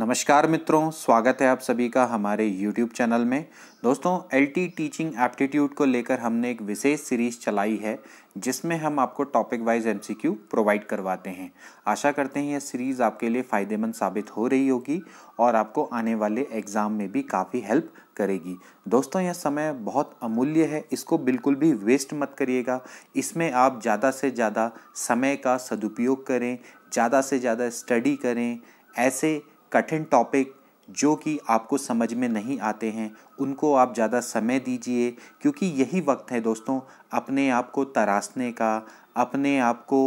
नमस्कार मित्रों स्वागत है आप सभी का हमारे YouTube चैनल में दोस्तों एल टी टीचिंग एप्टीट्यूड को लेकर हमने एक विशेष सीरीज चलाई है जिसमें हम आपको टॉपिक वाइज एम प्रोवाइड करवाते हैं आशा करते हैं यह सीरीज़ आपके लिए फ़ायदेमंद साबित हो रही होगी और आपको आने वाले एग्ज़ाम में भी काफ़ी हेल्प करेगी दोस्तों यह समय बहुत अमूल्य है इसको बिल्कुल भी वेस्ट मत करिएगा इसमें आप ज़्यादा से ज़्यादा समय का सदुपयोग करें ज़्यादा से ज़्यादा स्टडी करें ऐसे कठिन टॉपिक जो कि आपको समझ में नहीं आते हैं उनको आप ज़्यादा समय दीजिए क्योंकि यही वक्त है दोस्तों अपने आप को तरासने का अपने आप को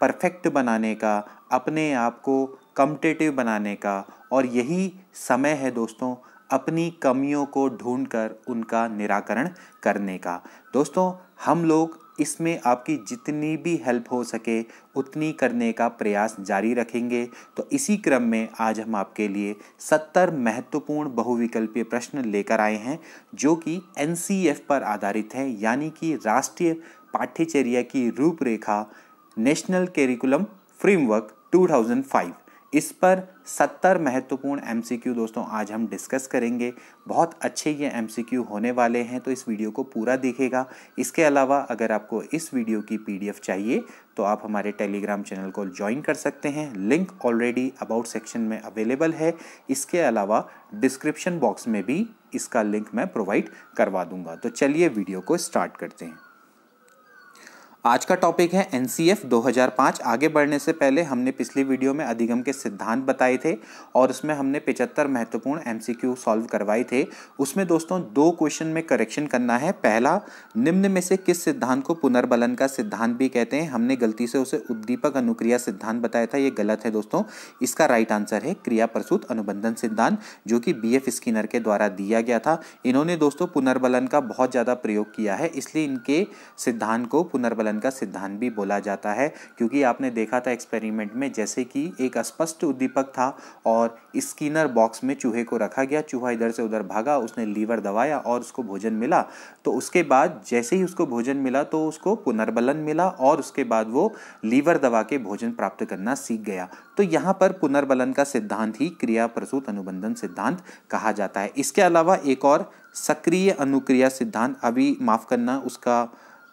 परफेक्ट बनाने का अपने आप को कम्पटेटिव बनाने का और यही समय है दोस्तों अपनी कमियों को ढूंढकर कर उनका निराकरण करने का दोस्तों हम लोग इसमें आपकी जितनी भी हेल्प हो सके उतनी करने का प्रयास जारी रखेंगे तो इसी क्रम में आज हम आपके लिए सत्तर महत्वपूर्ण बहुविकल्पीय प्रश्न लेकर आए हैं जो कि एन पर आधारित हैं यानी कि राष्ट्रीय पाठ्यचर्या की रूपरेखा नेशनल करिकुलम फ्रेमवर्क 2005 इस पर 70 महत्वपूर्ण एम दोस्तों आज हम डिस्कस करेंगे बहुत अच्छे ये एम होने वाले हैं तो इस वीडियो को पूरा देखेगा इसके अलावा अगर आपको इस वीडियो की पी चाहिए तो आप हमारे टेलीग्राम चैनल को ज्वाइन कर सकते हैं लिंक ऑलरेडी अबाउट सेक्शन में अवेलेबल है इसके अलावा डिस्क्रिप्शन बॉक्स में भी इसका लिंक मैं प्रोवाइड करवा दूंगा तो चलिए वीडियो को स्टार्ट करते हैं आज का टॉपिक है एन 2005 आगे बढ़ने से पहले हमने पिछली वीडियो में अधिगम के सिद्धांत बताए थे और उसमें हमने 75 महत्वपूर्ण एम सॉल्व करवाए थे उसमें दोस्तों दो क्वेश्चन में करेक्शन करना है पहला निम्न में से किस सिद्धांत को पुनर्बलन का सिद्धांत भी कहते हैं हमने गलती से उसे उद्दीपक अनुक्रिया सिद्धांत बताया था ये गलत है दोस्तों इसका राइट आंसर है क्रिया प्रसूत अनुबंधन सिद्धांत जो कि बी एफ स्कीनर के द्वारा दिया गया था इन्होंने दोस्तों पुनर्बलन का बहुत ज़्यादा प्रयोग किया है इसलिए इनके सिद्धांत को पुनर्बलन पालन का सिद्धांत भी बोला जाता है क्योंकि आपने देखा था एक्सपेरिमेंट में जैसे कि एक अस्पष्ट उद्दीपक था और स्किनर बॉक्स में चूहे को रखा गया चूहा इधर से उधर भागा उसने लीवर दबाया और उसको भोजन मिला तो उसके बाद जैसे ही उसको भोजन मिला तो उसको पुनर्बलन मिला और उसके बाद वो लीवर दबा के भोजन प्राप्त करना सीख गया तो यहाँ पर पुनर्बलन का सिद्धांत ही क्रिया प्रसूत अनुबंधन सिद्धांत कहा जाता है इसके अलावा एक और सक्रिय अनुक्रिया सिद्धांत अभी माफ़ करना उसका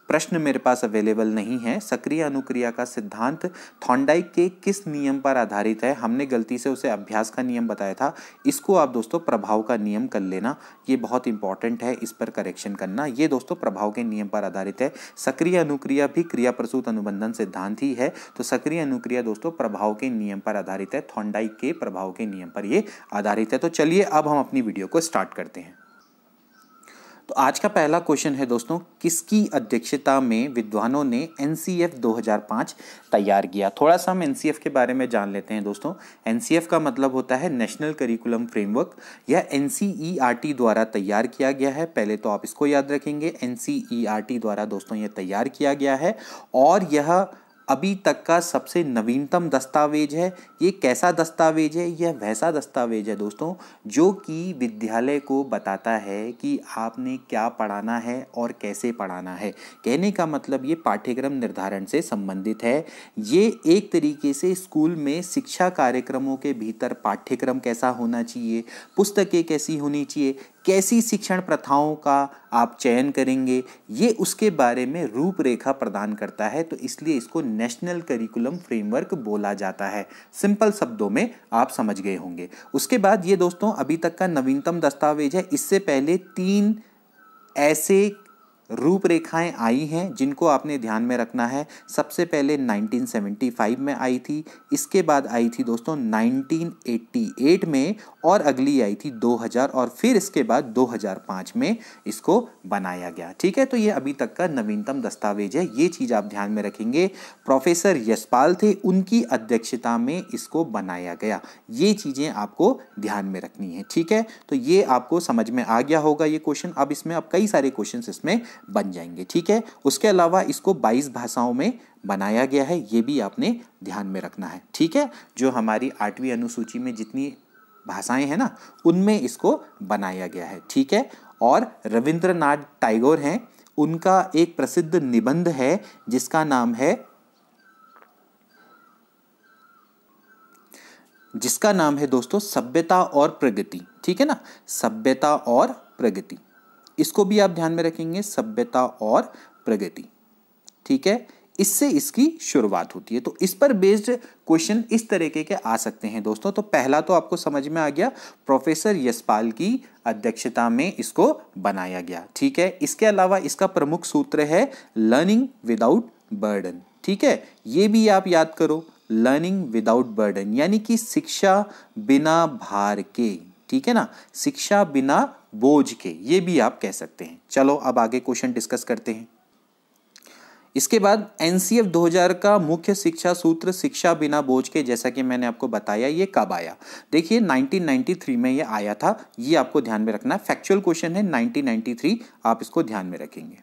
प्रश्न मेरे पास अवेलेबल नहीं है सक्रिय अनुक्रिया का सिद्धांत थॉन्डाइक के किस नियम पर आधारित है हमने गलती से उसे अभ्यास का नियम बताया था इसको आप दोस्तों प्रभाव का नियम कर लेना ये बहुत इंपॉर्टेंट है इस पर करेक्शन करना ये दोस्तों प्रभाव के नियम पर आधारित है सक्रिय अनुक्रिया भी क्रिया प्रसूत अनुबंधन सिद्धांत ही है तो सक्रिय अनुक्रिया दोस्तों प्रभाव के नियम पर आधारित है थॉन्डाइक के प्रभाव के नियम पर ये आधारित है तो चलिए अब हम अपनी वीडियो को स्टार्ट करते हैं तो आज का पहला क्वेश्चन है दोस्तों किसकी अध्यक्षता में विद्वानों ने एन 2005 तैयार किया थोड़ा सा हम एन के बारे में जान लेते हैं दोस्तों एन का मतलब होता है नेशनल करिकुलम फ्रेमवर्क यह एन द्वारा तैयार किया गया है पहले तो आप इसको याद रखेंगे एन e द्वारा दोस्तों ये तैयार किया गया है और यह अभी तक का सबसे नवीनतम दस्तावेज है ये कैसा दस्तावेज है यह वैसा दस्तावेज है दोस्तों जो कि विद्यालय को बताता है कि आपने क्या पढ़ाना है और कैसे पढ़ाना है कहने का मतलब ये पाठ्यक्रम निर्धारण से संबंधित है ये एक तरीके से स्कूल में शिक्षा कार्यक्रमों के भीतर पाठ्यक्रम कैसा होना चाहिए पुस्तकें कैसी होनी चाहिए कैसी शिक्षण प्रथाओं का आप चयन करेंगे ये उसके बारे में रूपरेखा प्रदान करता है तो इसलिए इसको नेशनल करिकुलम फ्रेमवर्क बोला जाता है सिंपल शब्दों में आप समझ गए होंगे उसके बाद ये दोस्तों अभी तक का नवीनतम दस्तावेज है इससे पहले तीन ऐसे रूपरेखाएं आई हैं जिनको आपने ध्यान में रखना है सबसे पहले 1975 में आई थी इसके बाद आई थी दोस्तों 1988 में और अगली आई थी 2000 और फिर इसके बाद 2005 में इसको बनाया गया ठीक है तो ये अभी तक का नवीनतम दस्तावेज है ये चीज़ आप ध्यान में रखेंगे प्रोफेसर यशपाल थे उनकी अध्यक्षता में इसको बनाया गया ये चीज़ें आपको ध्यान में रखनी है ठीक है तो ये आपको समझ में आ गया होगा ये क्वेश्चन अब इसमें अब कई सारे क्वेश्चन इसमें बन जाएंगे ठीक है उसके अलावा इसको बाईस भाषाओं में बनाया गया है ये भी आपने ध्यान में रखना है ठीक है जो हमारी आठवीं अनुसूची में जितनी भाषाएं हैं ना उनमें इसको बनाया गया है ठीक है और रविंद्रनाथ टाइगोर हैं उनका एक प्रसिद्ध निबंध है जिसका नाम है जिसका नाम है दोस्तों सभ्यता और प्रगति ठीक है ना सभ्यता और प्रगति इसको भी आप ध्यान में रखेंगे सभ्यता और प्रगति ठीक है इससे इसकी शुरुआत होती है तो इस पर बेस्ड क्वेश्चन इस तरीके के आ सकते हैं दोस्तों तो पहला तो आपको समझ में आ गया प्रोफेसर यशपाल की अध्यक्षता में इसको बनाया गया ठीक है इसके अलावा इसका प्रमुख सूत्र है लर्निंग विदाउट बर्डन ठीक है ये भी आप याद करो लर्निंग विदाउट बर्डन यानी कि शिक्षा बिना भार के ठीक है ना शिक्षा बिना बोझ के ये भी आप कह सकते हैं चलो अब आगे क्वेश्चन डिस्कस करते हैं इसके बाद एन 2000 का मुख्य शिक्षा सूत्र शिक्षा बिना बोझ के जैसा कि मैंने आपको बताया ये कब आया देखिए 1993 में ये आया था ये आपको ध्यान में रखना फैक्चुअल क्वेश्चन है 1993 आप इसको ध्यान में रखेंगे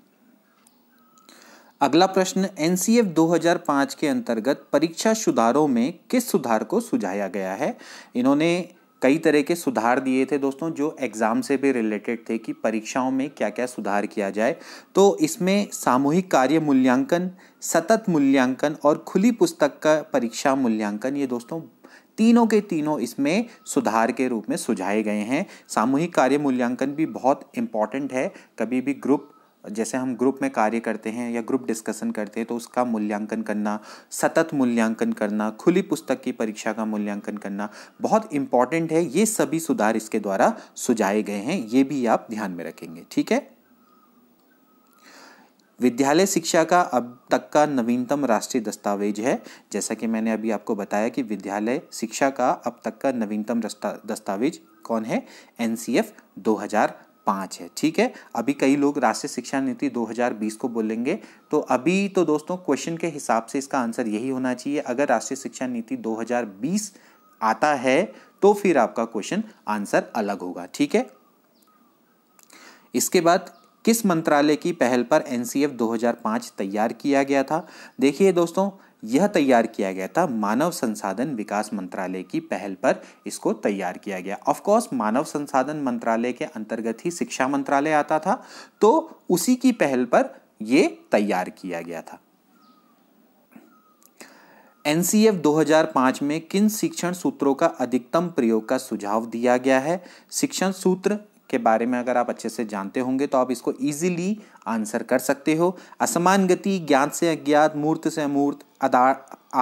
अगला प्रश्न एनसीएफ 2005 के अंतर्गत परीक्षा सुधारों में किस सुधार को सुझाया गया है इन्होंने कई तरह के सुधार दिए थे दोस्तों जो एग्ज़ाम से भी रिलेटेड थे कि परीक्षाओं में क्या क्या सुधार किया जाए तो इसमें सामूहिक कार्य मूल्यांकन सतत मूल्यांकन और खुली पुस्तक का परीक्षा मूल्यांकन ये दोस्तों तीनों के तीनों इसमें सुधार के रूप में सुझाए गए हैं सामूहिक कार्य मूल्यांकन भी बहुत इम्पॉर्टेंट है कभी भी ग्रुप जैसे हम ग्रुप में कार्य करते हैं या ग्रुप डिस्कशन करते हैं तो उसका मूल्यांकन करना सतत मूल्यांकन करना खुली पुस्तक की परीक्षा का मूल्यांकन करना बहुत इंपॉर्टेंट है ये सभी सुधार इसके द्वारा सुझाए गए हैं ये भी आप ध्यान में रखेंगे ठीक है विद्यालय शिक्षा का अब तक का नवीनतम राष्ट्रीय दस्तावेज है जैसा कि मैंने अभी आपको बताया कि विद्यालय शिक्षा का अब तक का नवीनतम दस्तावेज कौन है एन सी एफ दो हजार पाँच है ठीक है अभी कई लोग राष्ट्रीय शिक्षा नीति 2020 को बोलेंगे तो अभी तो दोस्तों क्वेश्चन के हिसाब से इसका आंसर यही होना चाहिए अगर राष्ट्रीय शिक्षा नीति 2020 आता है तो फिर आपका क्वेश्चन आंसर अलग होगा ठीक है इसके बाद किस मंत्रालय की पहल पर एनसीएफ 2005 तैयार किया गया था देखिए दोस्तों यह तैयार किया गया था मानव संसाधन विकास मंत्रालय की पहल पर इसको तैयार किया गया ऑफ कोर्स मानव संसाधन मंत्रालय के अंतर्गत ही शिक्षा मंत्रालय आता था तो उसी की पहल पर यह तैयार किया गया था एनसीएफ 2005 में किन शिक्षण सूत्रों का अधिकतम प्रयोग का सुझाव दिया गया है शिक्षण सूत्र के बारे में अगर आप अच्छे से जानते होंगे तो आप इसको ईजिली आंसर कर सकते हो असमान गति ज्ञान से अज्ञात मूर्त से अमूर्त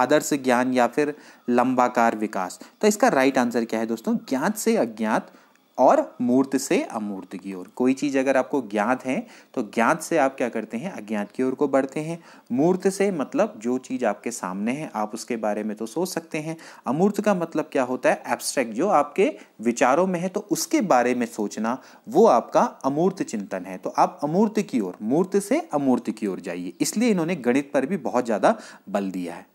आदर्श ज्ञान या फिर लंबाकार विकास तो इसका राइट आंसर क्या है दोस्तों ज्ञात से अज्ञात और मूर्त से अमूर्त की ओर कोई चीज़ अगर आपको ज्ञात है तो ज्ञात से आप क्या करते हैं अज्ञात की ओर को बढ़ते हैं मूर्त से मतलब जो चीज़ आपके सामने है आप उसके बारे में तो सोच सकते हैं अमूर्त का मतलब क्या होता है एब्स्ट्रैक्ट जो आपके विचारों में है तो उसके बारे में सोचना वो आपका अमूर्त चिंतन है तो आप अमूर्त की ओर मूर्त से अमूर्त की ओर जाइए इसलिए इन्होंने गणित पर भी बहुत ज़्यादा बल दिया है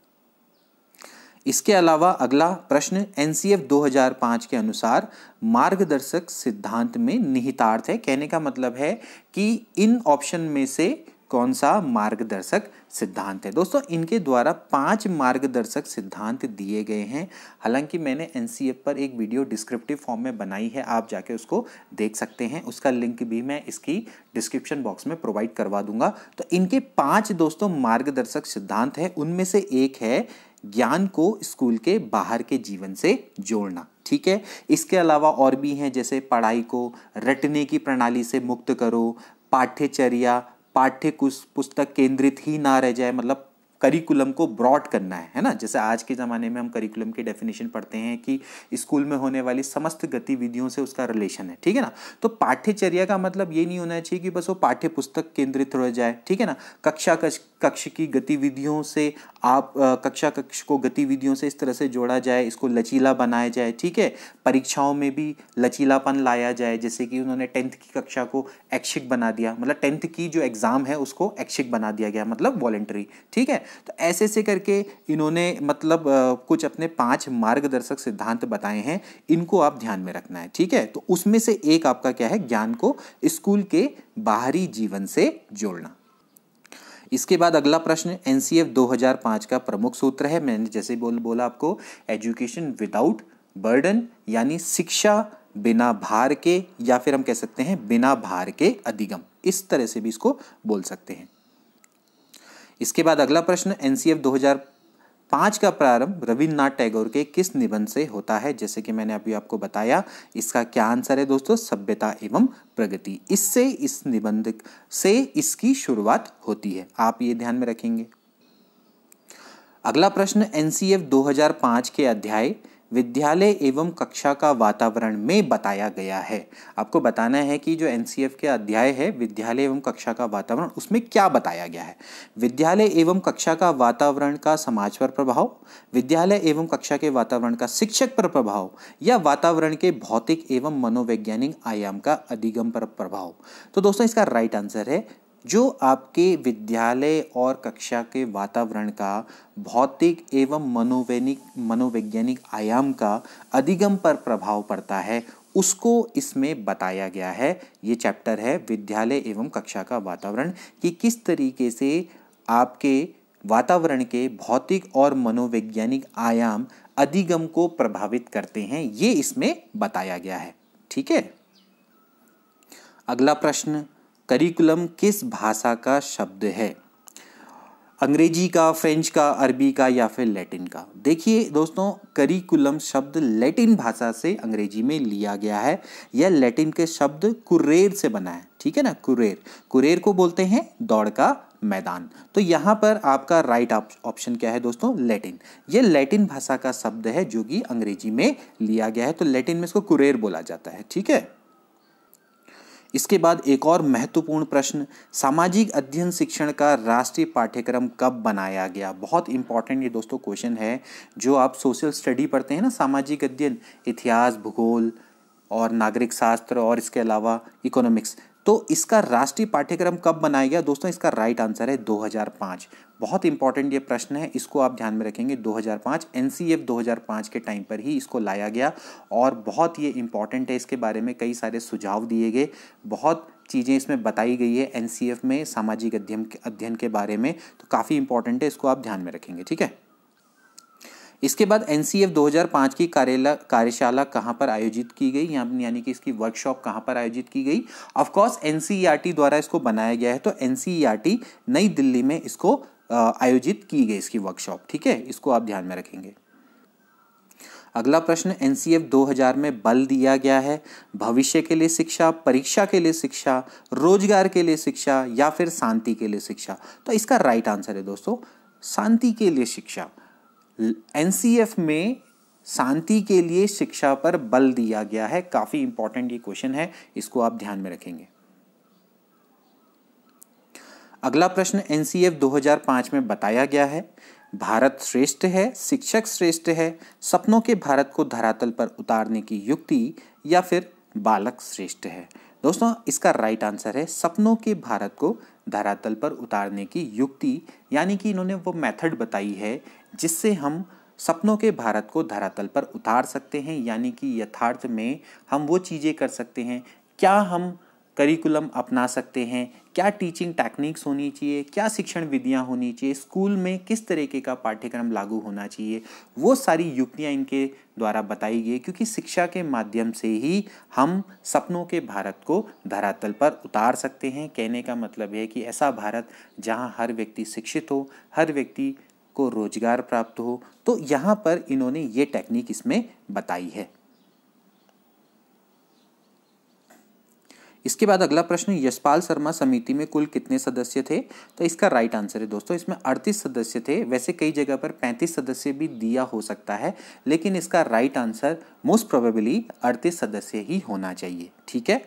इसके अलावा अगला प्रश्न एनसीएफ 2005 के अनुसार मार्गदर्शक सिद्धांत में निहितार्थ है कहने का मतलब है कि इन ऑप्शन में से कौन सा मार्गदर्शक सिद्धांत है दोस्तों इनके द्वारा पांच मार्गदर्शक सिद्धांत दिए गए हैं हालांकि मैंने एन पर एक वीडियो डिस्क्रिप्टिव फॉर्म में बनाई है आप जाके उसको देख सकते हैं उसका लिंक भी मैं इसकी डिस्क्रिप्शन बॉक्स में प्रोवाइड करवा दूंगा तो इनके पांच दोस्तों मार्गदर्शक सिद्धांत हैं उनमें से एक है ज्ञान को स्कूल के बाहर के जीवन से जोड़ना ठीक है इसके अलावा और भी हैं जैसे पढ़ाई को रटने की प्रणाली से मुक्त करो पाठ्यचर्या पाठ्य पुस्तक केंद्रित ही ना रह जाए मतलब करिकुलम को ब्रॉड करना है है ना जैसे आज के ज़माने में हम करिकुलम की डेफिनेशन पढ़ते हैं कि स्कूल में होने वाली समस्त गतिविधियों से उसका रिलेशन है ठीक है ना तो पाठ्यचर्या का मतलब ये नहीं होना चाहिए कि बस वो पाठ्य पुस्तक केंद्रित रह जाए ठीक है ना कक्षा कक्ष कक्ष की गतिविधियों से आप आ, कक्षा कक्ष को गतिविधियों से इस तरह से जोड़ा जाए इसको लचीला बनाया जाए ठीक है परीक्षाओं में भी लचीलापन लाया जाए जैसे कि उन्होंने टेंथ की कक्षा को ऐच्छिक बना दिया मतलब टेंथ की जो एग्ज़ाम है उसको ऐच्छिक बना दिया गया मतलब वॉलेंट्री ठीक है तो ऐसे ऐसे करके इन्होंने मतलब कुछ अपने पांच मार्गदर्शक सिद्धांत बताए हैं इनको आप ध्यान में रखना है ठीक है तो उसमें से एक आपका क्या है ज्ञान को स्कूल के बाहरी जीवन से जोड़ना इसके बाद अगला प्रश्न एन 2005 का प्रमुख सूत्र है मैंने जैसे बोल बोला आपको एजुकेशन विदाउट बर्डन यानी शिक्षा बिना भार के या फिर हम कह सकते हैं बिना भार के अधिगम इस तरह से भी इसको बोल सकते हैं इसके बाद अगला प्रश्न एनसीएफ 2005 का प्रारंभ रविन्द्रनाथ टैगोर के किस निबंध से होता है जैसे कि मैंने अभी आपको बताया इसका क्या आंसर है दोस्तों सभ्यता एवं प्रगति इससे इस निबंध से इसकी शुरुआत होती है आप ये ध्यान में रखेंगे अगला प्रश्न एनसीएफ 2005 के अध्याय विद्यालय एवं कक्षा का वातावरण में बताया गया है आपको बताना है कि जो एन के अध्याय है विद्यालय एवं कक्षा का वातावरण उसमें क्या बताया गया है विद्यालय एवं कक्षा का वातावरण का समाज पर प्रभाव विद्यालय एवं कक्षा के वातावरण का शिक्षक पर प्रभाव या वातावरण के भौतिक एवं मनोवैज्ञानिक आयाम का अधिगम पर प्रभाव तो दोस्तों इसका राइट आंसर है जो आपके विद्यालय और कक्षा के वातावरण का भौतिक एवं मनोवैनिक मनोवैज्ञानिक आयाम का अधिगम पर प्रभाव पड़ता है उसको इसमें बताया गया है ये चैप्टर है विद्यालय एवं कक्षा का वातावरण कि किस तरीके से आपके वातावरण के भौतिक और मनोवैज्ञानिक आयाम अधिगम को प्रभावित करते हैं ये इसमें बताया गया है ठीक है अगला प्रश्न करिकुलम किस भाषा का शब्द है अंग्रेजी का फ्रेंच का अरबी का या फिर लैटिन का देखिए दोस्तों करिकुलम शब्द लैटिन भाषा से अंग्रेजी में लिया गया है यह लैटिन के शब्द कुरेर से बना है ठीक है ना कुरेर कुरेर को बोलते हैं दौड़ का मैदान तो यहाँ पर आपका राइट ऑप्शन क्या है दोस्तों लैटिन ये लैटिन भाषा का शब्द है जो कि अंग्रेजी में लिया गया है तो लैटिन में इसको कुरेर बोला जाता है ठीक है इसके बाद एक और महत्वपूर्ण प्रश्न सामाजिक अध्ययन शिक्षण का राष्ट्रीय पाठ्यक्रम कब बनाया गया बहुत इंपॉर्टेंट ये दोस्तों क्वेश्चन है जो आप सोशल स्टडी पढ़ते हैं ना सामाजिक अध्ययन इतिहास भूगोल और नागरिक शास्त्र और इसके अलावा इकोनॉमिक्स तो इसका राष्ट्रीय पाठ्यक्रम कब बनाया गया दोस्तों इसका राइट आंसर है 2005 बहुत इंपॉर्टेंट ये प्रश्न है इसको आप ध्यान में रखेंगे 2005 एनसीएफ 2005 के टाइम पर ही इसको लाया गया और बहुत ये इंपॉर्टेंट है इसके बारे में कई सारे सुझाव दिए गए बहुत चीज़ें इसमें बताई गई है एन में सामाजिक अध्ययन अध्ययन के बारे में तो काफ़ी इंपॉर्टेंट है इसको आप ध्यान में रखेंगे ठीक है इसके बाद एन 2005 की कार्यालय कार्यशाला कहाँ पर आयोजित की गई यानी कि इसकी वर्कशॉप कहाँ पर आयोजित की गई ऑफकोर्स एन सी द्वारा इसको बनाया गया है तो एन e नई दिल्ली में इसको आयोजित की गई इसकी वर्कशॉप ठीक है इसको आप ध्यान में रखेंगे अगला प्रश्न एन 2000 e में बल दिया गया है भविष्य के लिए शिक्षा परीक्षा के लिए शिक्षा रोजगार के लिए शिक्षा या फिर शांति के लिए शिक्षा तो इसका राइट आंसर है दोस्तों शांति के लिए शिक्षा एन में शांति के लिए शिक्षा पर बल दिया गया है काफ़ी इंपॉर्टेंट ये क्वेश्चन है इसको आप ध्यान में रखेंगे अगला प्रश्न एनसीएफ 2005 में बताया गया है भारत श्रेष्ठ है शिक्षक श्रेष्ठ है सपनों के भारत को धरातल पर उतारने की युक्ति या फिर बालक श्रेष्ठ है दोस्तों इसका राइट आंसर है सपनों के भारत को धरातल पर उतारने की युक्ति यानी कि इन्होंने वो मेथड बताई है जिससे हम सपनों के भारत को धरातल पर उतार सकते हैं यानी कि यथार्थ में हम वो चीज़ें कर सकते हैं क्या हम करिकुलम अपना सकते हैं क्या टीचिंग टेक्निक्स होनी चाहिए क्या शिक्षण विधियाँ होनी चाहिए स्कूल में किस तरीके का पाठ्यक्रम लागू होना चाहिए वो सारी युक्तियाँ इनके द्वारा बताई गई क्योंकि शिक्षा के माध्यम से ही हम सपनों के भारत को धरातल पर उतार सकते हैं कहने का मतलब है कि ऐसा भारत जहाँ हर व्यक्ति शिक्षित हो हर व्यक्ति को रोजगार प्राप्त हो तो यहाँ पर इन्होंने ये टेक्निक इसमें बताई है इसके बाद अगला प्रश्न यशपाल शर्मा समिति में कुल कितने सदस्य थे तो इसका राइट आंसर है दोस्तों इसमें अड़तीस सदस्य थे वैसे कई जगह पर पैंतीस सदस्य भी दिया हो सकता है लेकिन इसका राइट आंसर मोस्ट प्रोबेबली अड़तीस सदस्य ही होना चाहिए ठीक है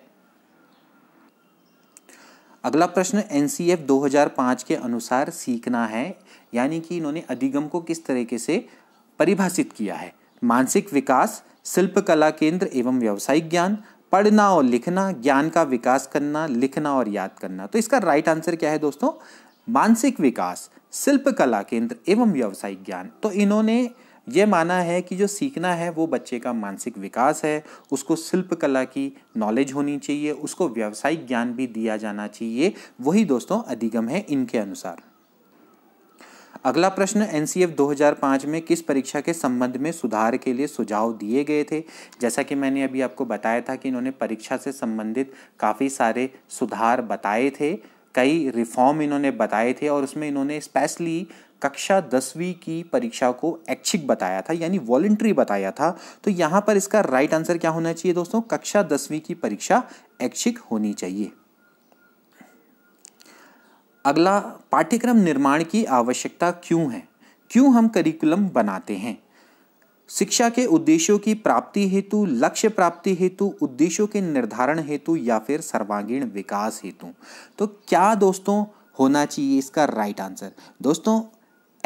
अगला प्रश्न एन 2005 के अनुसार सीखना है यानी कि इन्होंने अधिगम को किस तरीके से परिभाषित किया है मानसिक विकास शिल्प कला केंद्र एवं व्यावसायिक ज्ञान पढ़ना और लिखना ज्ञान का विकास करना लिखना और याद करना तो इसका राइट आंसर क्या है दोस्तों मानसिक विकास शिल्प कला केंद्र एवं व्यावसायिक ज्ञान तो इन्होंने ये माना है कि जो सीखना है वो बच्चे का मानसिक विकास है उसको शिल्प कला की नॉलेज होनी चाहिए उसको व्यावसायिक ज्ञान भी दिया जाना चाहिए वही दोस्तों अधिगम है इनके अनुसार अगला प्रश्न एनसीएफ 2005 में किस परीक्षा के संबंध में सुधार के लिए सुझाव दिए गए थे जैसा कि मैंने अभी आपको बताया था कि इन्होंने परीक्षा से संबंधित काफ़ी सारे सुधार बताए थे कई रिफॉर्म इन्होंने बताए थे और उसमें इन्होंने स्पेशली कक्षा दसवीं की परीक्षा को ऐच्छिक बताया था यानी वॉलेंट्री बताया था तो यहाँ पर इसका राइट आंसर क्या होना चाहिए दोस्तों कक्षा दसवीं की परीक्षा ऐच्छिक होनी चाहिए अगला पाठ्यक्रम निर्माण की आवश्यकता क्यों है क्यों हम करिकुलम बनाते हैं शिक्षा के उद्देश्यों की प्राप्ति हेतु लक्ष्य प्राप्ति हेतु उद्देश्यों के निर्धारण हेतु या फिर सर्वांगीण विकास हेतु तो क्या दोस्तों होना चाहिए इसका राइट आंसर दोस्तों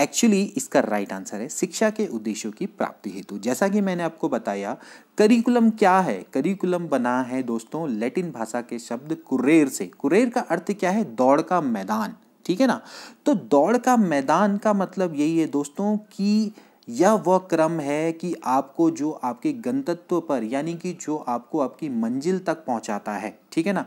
एक्चुअली इसका राइट आंसर है शिक्षा के उद्देश्यों की प्राप्ति हेतु जैसा कि मैंने आपको बताया करिकुलम क्या है करिकुलम बना है दोस्तों लैटिन भाषा के शब्द कुरेर से कुरेर का अर्थ क्या है दौड़ का मैदान ठीक है ना तो दौड़ का मैदान का मतलब यही है दोस्तों कि यह वह क्रम है कि आपको जो आपके गंतत्व पर यानी कि जो आपको आपकी मंजिल तक पहुंचाता है ठीक है ना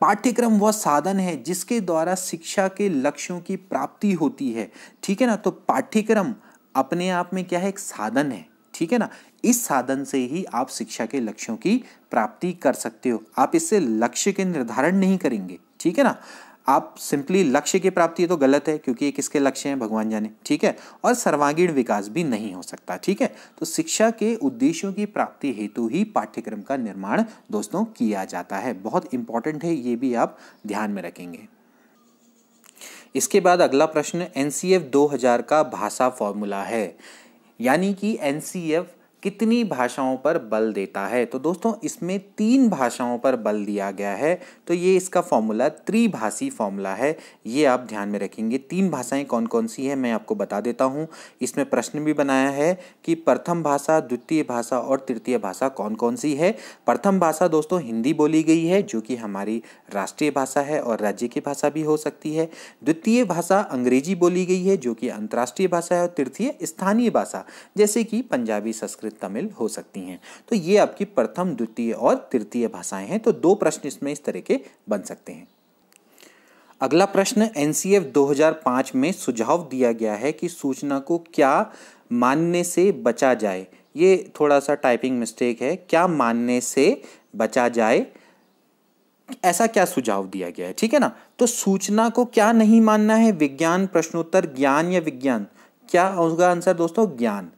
पाठ्यक्रम वह साधन है जिसके द्वारा शिक्षा के लक्ष्यों की प्राप्ति होती है ठीक है ना तो पाठ्यक्रम अपने आप में क्या है एक साधन है ठीक है ना इस साधन से ही आप शिक्षा के लक्ष्यों की प्राप्ति कर सकते हो आप इससे लक्ष्य के निर्धारण नहीं करेंगे ठीक है ना आप सिंपली लक्ष्य की प्राप्ति तो गलत है क्योंकि ये किसके लक्ष्य हैं भगवान जाने ठीक है और सर्वांगीण विकास भी नहीं हो सकता ठीक है तो शिक्षा के उद्देश्यों की प्राप्ति हेतु ही पाठ्यक्रम का निर्माण दोस्तों किया जाता है बहुत इंपॉर्टेंट है ये भी आप ध्यान में रखेंगे इसके बाद अगला प्रश्न एन सी दो हजार का भाषा फॉर्मूला है यानी कि एन सी एफ कितनी भाषाओं पर बल देता है तो दोस्तों इसमें तीन भाषाओं पर बल दिया गया है तो ये इसका फॉर्मूला त्रिभाषी फॉर्मूला है ये आप ध्यान में रखेंगे तीन भाषाएं कौन कौन सी है मैं आपको बता देता हूँ इसमें प्रश्न भी बनाया है कि प्रथम भाषा द्वितीय भाषा और तृतीय भाषा कौन कौन सी है प्रथम भाषा दोस्तों हिंदी बोली गई है जो कि हमारी राष्ट्रीय भाषा है और राज्य की भाषा भी हो सकती है द्वितीय भाषा अंग्रेजी बोली गई है जो कि अंतर्राष्ट्रीय भाषा है और तृतीय स्थानीय भाषा जैसे कि पंजाबी संस्कृत तमिल हो सकती हैं तो ये आपकी प्रथम द्वितीय और तृतीय भाषाएं हैं तो दो प्रश्न इसमें इस तरह के बन सकते हैं अगला प्रश्न एन 2005 में सुझाव दिया गया है कि सूचना को क्या मानने से बचा जाए ये थोड़ा सा टाइपिंग मिस्टेक है क्या मानने से बचा जाए ऐसा क्या सुझाव दिया गया है ठीक है ना तो सूचना को क्या नहीं मानना है विज्ञान प्रश्नोत्तर ज्ञान या विज्ञान क्या उसका आंसर दोस्तों ज्ञान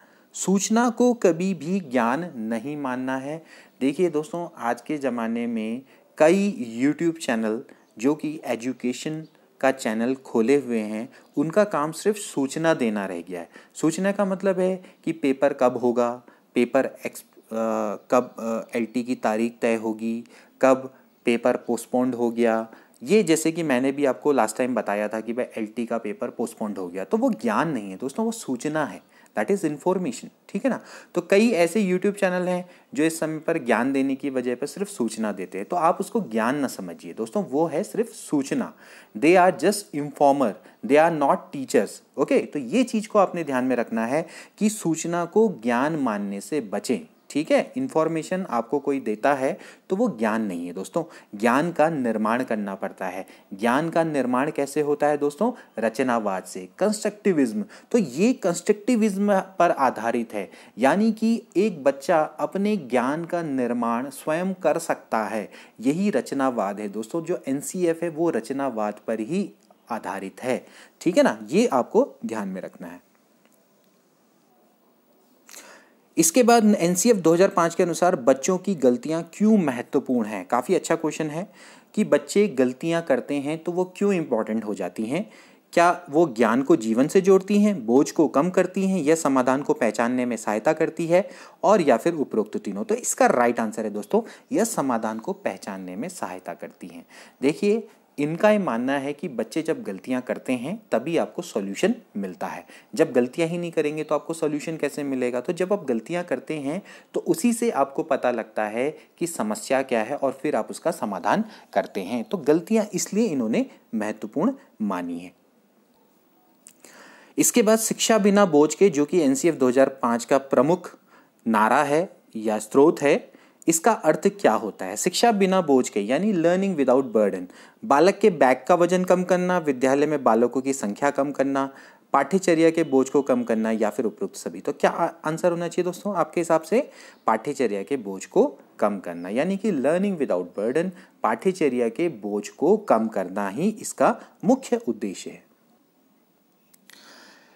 सूचना को कभी भी ज्ञान नहीं मानना है देखिए दोस्तों आज के ज़माने में कई यूट्यूब चैनल जो कि एजुकेशन का चैनल खोले हुए हैं उनका काम सिर्फ सूचना देना रह गया है सूचना का मतलब है कि पेपर कब होगा पेपर एक्स कब एलटी की तारीख तय होगी कब पेपर पोस्टपोन्ड हो गया ये जैसे कि मैंने भी आपको लास्ट टाइम बताया था कि भाई एलटी का पेपर पोस्टपोन्ड हो गया तो वो ज्ञान नहीं है दोस्तों वो सूचना है दैट इज़ इन्फॉर्मेशन ठीक है ना तो कई ऐसे यूट्यूब चैनल हैं जो इस समय पर ज्ञान देने की वजह पर सिर्फ सूचना देते हैं तो आप उसको ज्ञान ना समझिए दोस्तों वो है सिर्फ सूचना दे are just informer they are not teachers okay तो ये चीज़ को आपने ध्यान में रखना है कि सूचना को ज्ञान मानने से बचें ठीक है इन्फॉर्मेशन आपको कोई देता है तो वो ज्ञान नहीं है दोस्तों ज्ञान का निर्माण करना पड़ता है ज्ञान का निर्माण कैसे होता है दोस्तों रचनावाद से कंस्ट्रक्टिविज्म तो ये कंस्ट्रक्टिविज्म पर आधारित है यानी कि एक बच्चा अपने ज्ञान का निर्माण स्वयं कर सकता है यही रचनावाद है दोस्तों जो एन है वो रचनावाद पर ही आधारित है ठीक है ना ये आपको ध्यान में रखना है इसके बाद एन 2005 के अनुसार बच्चों की गलतियाँ क्यों महत्वपूर्ण हैं काफ़ी अच्छा क्वेश्चन है कि बच्चे गलतियाँ करते हैं तो वो क्यों इम्पॉर्टेंट हो जाती हैं क्या वो ज्ञान को जीवन से जोड़ती हैं बोझ को कम करती हैं या समाधान को पहचानने में सहायता करती है और या फिर उपरोक्त तीनों तो इसका राइट आंसर है दोस्तों यह समाधान को पहचानने में सहायता करती हैं देखिए इनका ये मानना है कि बच्चे जब गलतियां करते हैं तभी आपको सॉल्यूशन मिलता है जब गलतियां ही नहीं करेंगे तो आपको सॉल्यूशन कैसे मिलेगा तो जब आप गलतियां करते हैं तो उसी से आपको पता लगता है कि समस्या क्या है और फिर आप उसका समाधान करते हैं तो गलतियां इसलिए इन्होंने महत्वपूर्ण मानी है इसके बाद शिक्षा बिना बोझ के जो कि एन 2005 का प्रमुख नारा है या स्रोत है इसका अर्थ क्या होता है शिक्षा बिना बोझ के यानी लर्निंग विदाउट बर्डन बालक के बैग का वजन कम करना विद्यालय में बालकों की संख्या कम करना पाठ्यचर्या के बोझ को कम करना या फिर उपयुक्त सभी तो क्या आंसर होना चाहिए दोस्तों आपके हिसाब से पाठ्यचर्या के बोझ को कम करना यानी कि लर्निंग विदाउट बर्डन पाठ्यचर्या के बोझ को कम करना ही इसका मुख्य उद्देश्य है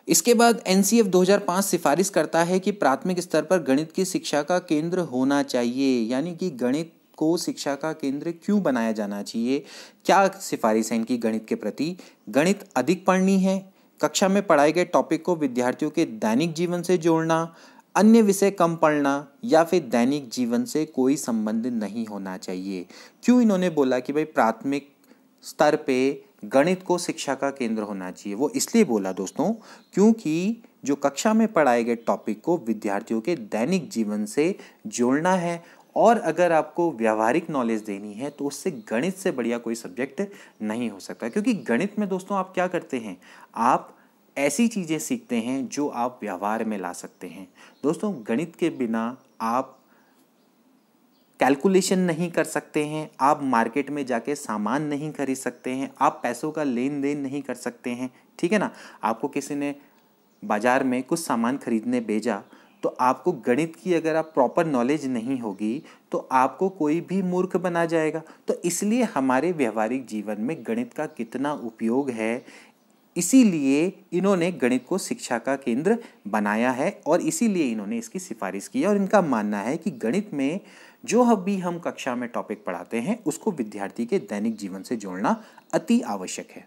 इसके बाद एन 2005 सिफारिश करता है कि प्राथमिक स्तर पर गणित की शिक्षा का केंद्र होना चाहिए यानी कि गणित को शिक्षा का केंद्र क्यों बनाया जाना चाहिए क्या सिफारिश है इनकी गणित के प्रति गणित अधिक पढ़नी है कक्षा में पढ़ाए गए टॉपिक को विद्यार्थियों के दैनिक जीवन से जोड़ना अन्य विषय कम पढ़ना या फिर दैनिक जीवन से कोई संबंध नहीं होना चाहिए क्यों इन्होंने बोला कि भाई प्राथमिक स्तर पे गणित को शिक्षा का केंद्र होना चाहिए वो इसलिए बोला दोस्तों क्योंकि जो कक्षा में पढ़ाए गए टॉपिक को विद्यार्थियों के दैनिक जीवन से जोड़ना है और अगर आपको व्यावहारिक नॉलेज देनी है तो उससे गणित से बढ़िया कोई सब्जेक्ट नहीं हो सकता क्योंकि गणित में दोस्तों आप क्या करते हैं आप ऐसी चीज़ें सीखते हैं जो आप व्यवहार में ला सकते हैं दोस्तों गणित के बिना आप कैलकुलेशन नहीं कर सकते हैं आप मार्केट में जाके सामान नहीं खरीद सकते हैं आप पैसों का लेन देन नहीं कर सकते हैं ठीक है ना आपको किसी ने बाज़ार में कुछ सामान खरीदने भेजा तो आपको गणित की अगर आप प्रॉपर नॉलेज नहीं होगी तो आपको कोई भी मूर्ख बना जाएगा तो इसलिए हमारे व्यवहारिक जीवन में गणित का कितना उपयोग है इसीलिए इन्होंने गणित को शिक्षा का केंद्र बनाया है और इसीलिए इन्होंने इसकी सिफारिश की है और इनका मानना है कि गणित में जो भी हम कक्षा में टॉपिक पढ़ाते हैं उसको विद्यार्थी के दैनिक जीवन से जोड़ना अति आवश्यक है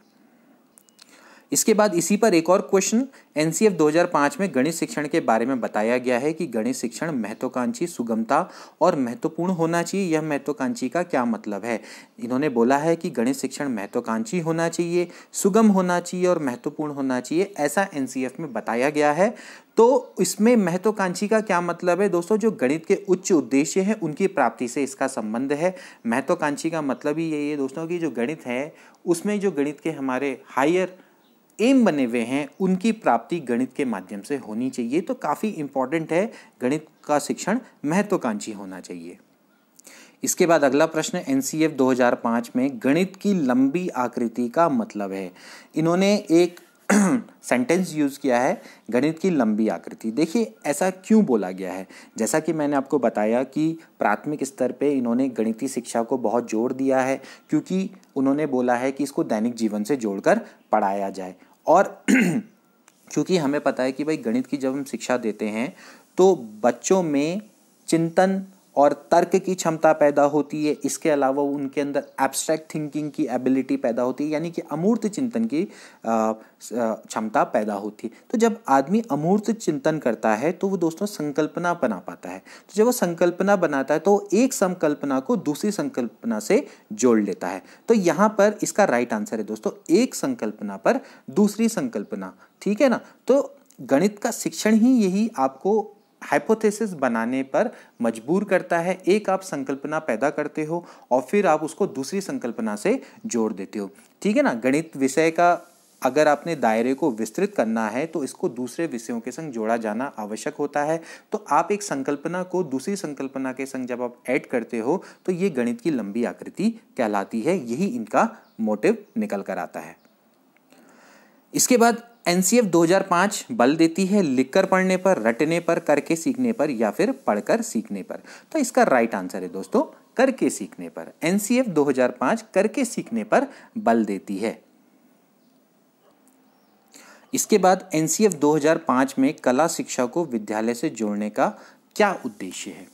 इसके बाद इसी पर एक और क्वेश्चन एन 2005 में गणित शिक्षण के बारे में बताया गया है कि गणित शिक्षण महत्वाकांक्षी सुगमता और महत्वपूर्ण होना चाहिए यह महत्वाकांक्षी का क्या मतलब है इन्होंने बोला है कि गणित शिक्षण महत्वाकांक्षी होना चाहिए सुगम होना चाहिए और महत्वपूर्ण होना चाहिए ऐसा एन में बताया गया है तो इसमें महत्वाकांक्षी का क्या मतलब है दोस्तों जो गणित के उच्च उद्देश्य हैं उनकी प्राप्ति से इसका संबंध है महत्वाकांक्षी का मतलब ही यही है दोस्तों कि जो गणित है उसमें जो गणित के हमारे हायर एम बने हुए हैं उनकी प्राप्ति गणित के माध्यम से होनी चाहिए तो काफ़ी इम्पॉर्टेंट है गणित का शिक्षण महत्वाकांक्षी होना चाहिए इसके बाद अगला प्रश्न एन 2005 में गणित की लंबी आकृति का मतलब है इन्होंने एक सेंटेंस यूज़ किया है गणित की लंबी आकृति देखिए ऐसा क्यों बोला गया है जैसा कि मैंने आपको बताया कि प्राथमिक स्तर पे इन्होंने गणितीय शिक्षा को बहुत जोर दिया है क्योंकि उन्होंने बोला है कि इसको दैनिक जीवन से जोड़कर पढ़ाया जाए और क्योंकि हमें पता है कि भाई गणित की जब हम शिक्षा देते हैं तो बच्चों में चिंतन और तर्क की क्षमता पैदा होती है इसके अलावा उनके अंदर एब्स्ट्रैक्ट थिंकिंग की एबिलिटी पैदा होती है यानी कि अमूर्त चिंतन की क्षमता पैदा होती है तो जब आदमी अमूर्त चिंतन करता है तो वो दोस्तों संकल्पना बना पाता है तो जब वो संकल्पना बनाता है तो एक संकल्पना को दूसरी संकल्पना से जोड़ लेता है तो यहाँ पर इसका राइट आंसर है दोस्तों एक संकल्पना पर दूसरी संकल्पना ठीक है ना तो गणित का शिक्षण ही यही आपको हाइपोथेसिस बनाने पर मजबूर करता है एक आप संकल्पना पैदा करते हो और फिर आप उसको दूसरी संकल्पना से जोड़ देते हो ठीक है ना गणित विषय का अगर आपने दायरे को विस्तृत करना है तो इसको दूसरे विषयों के संग जोड़ा जाना आवश्यक होता है तो आप एक संकल्पना को दूसरी संकल्पना के संग जब आप ऐड करते हो तो ये गणित की लंबी आकृति कहलाती है यही इनका मोटिव निकल कर आता है इसके बाद एन सी एफ दो हजार पांच बल देती है लिखकर पढ़ने पर रटने पर करके सीखने पर या फिर पढ़कर सीखने पर तो इसका राइट आंसर है दोस्तों करके सीखने पर एन सी एफ दो हजार पांच करके सीखने पर बल देती है इसके बाद एन सी एफ दो हजार पांच में कला शिक्षा को विद्यालय से जोड़ने का क्या उद्देश्य है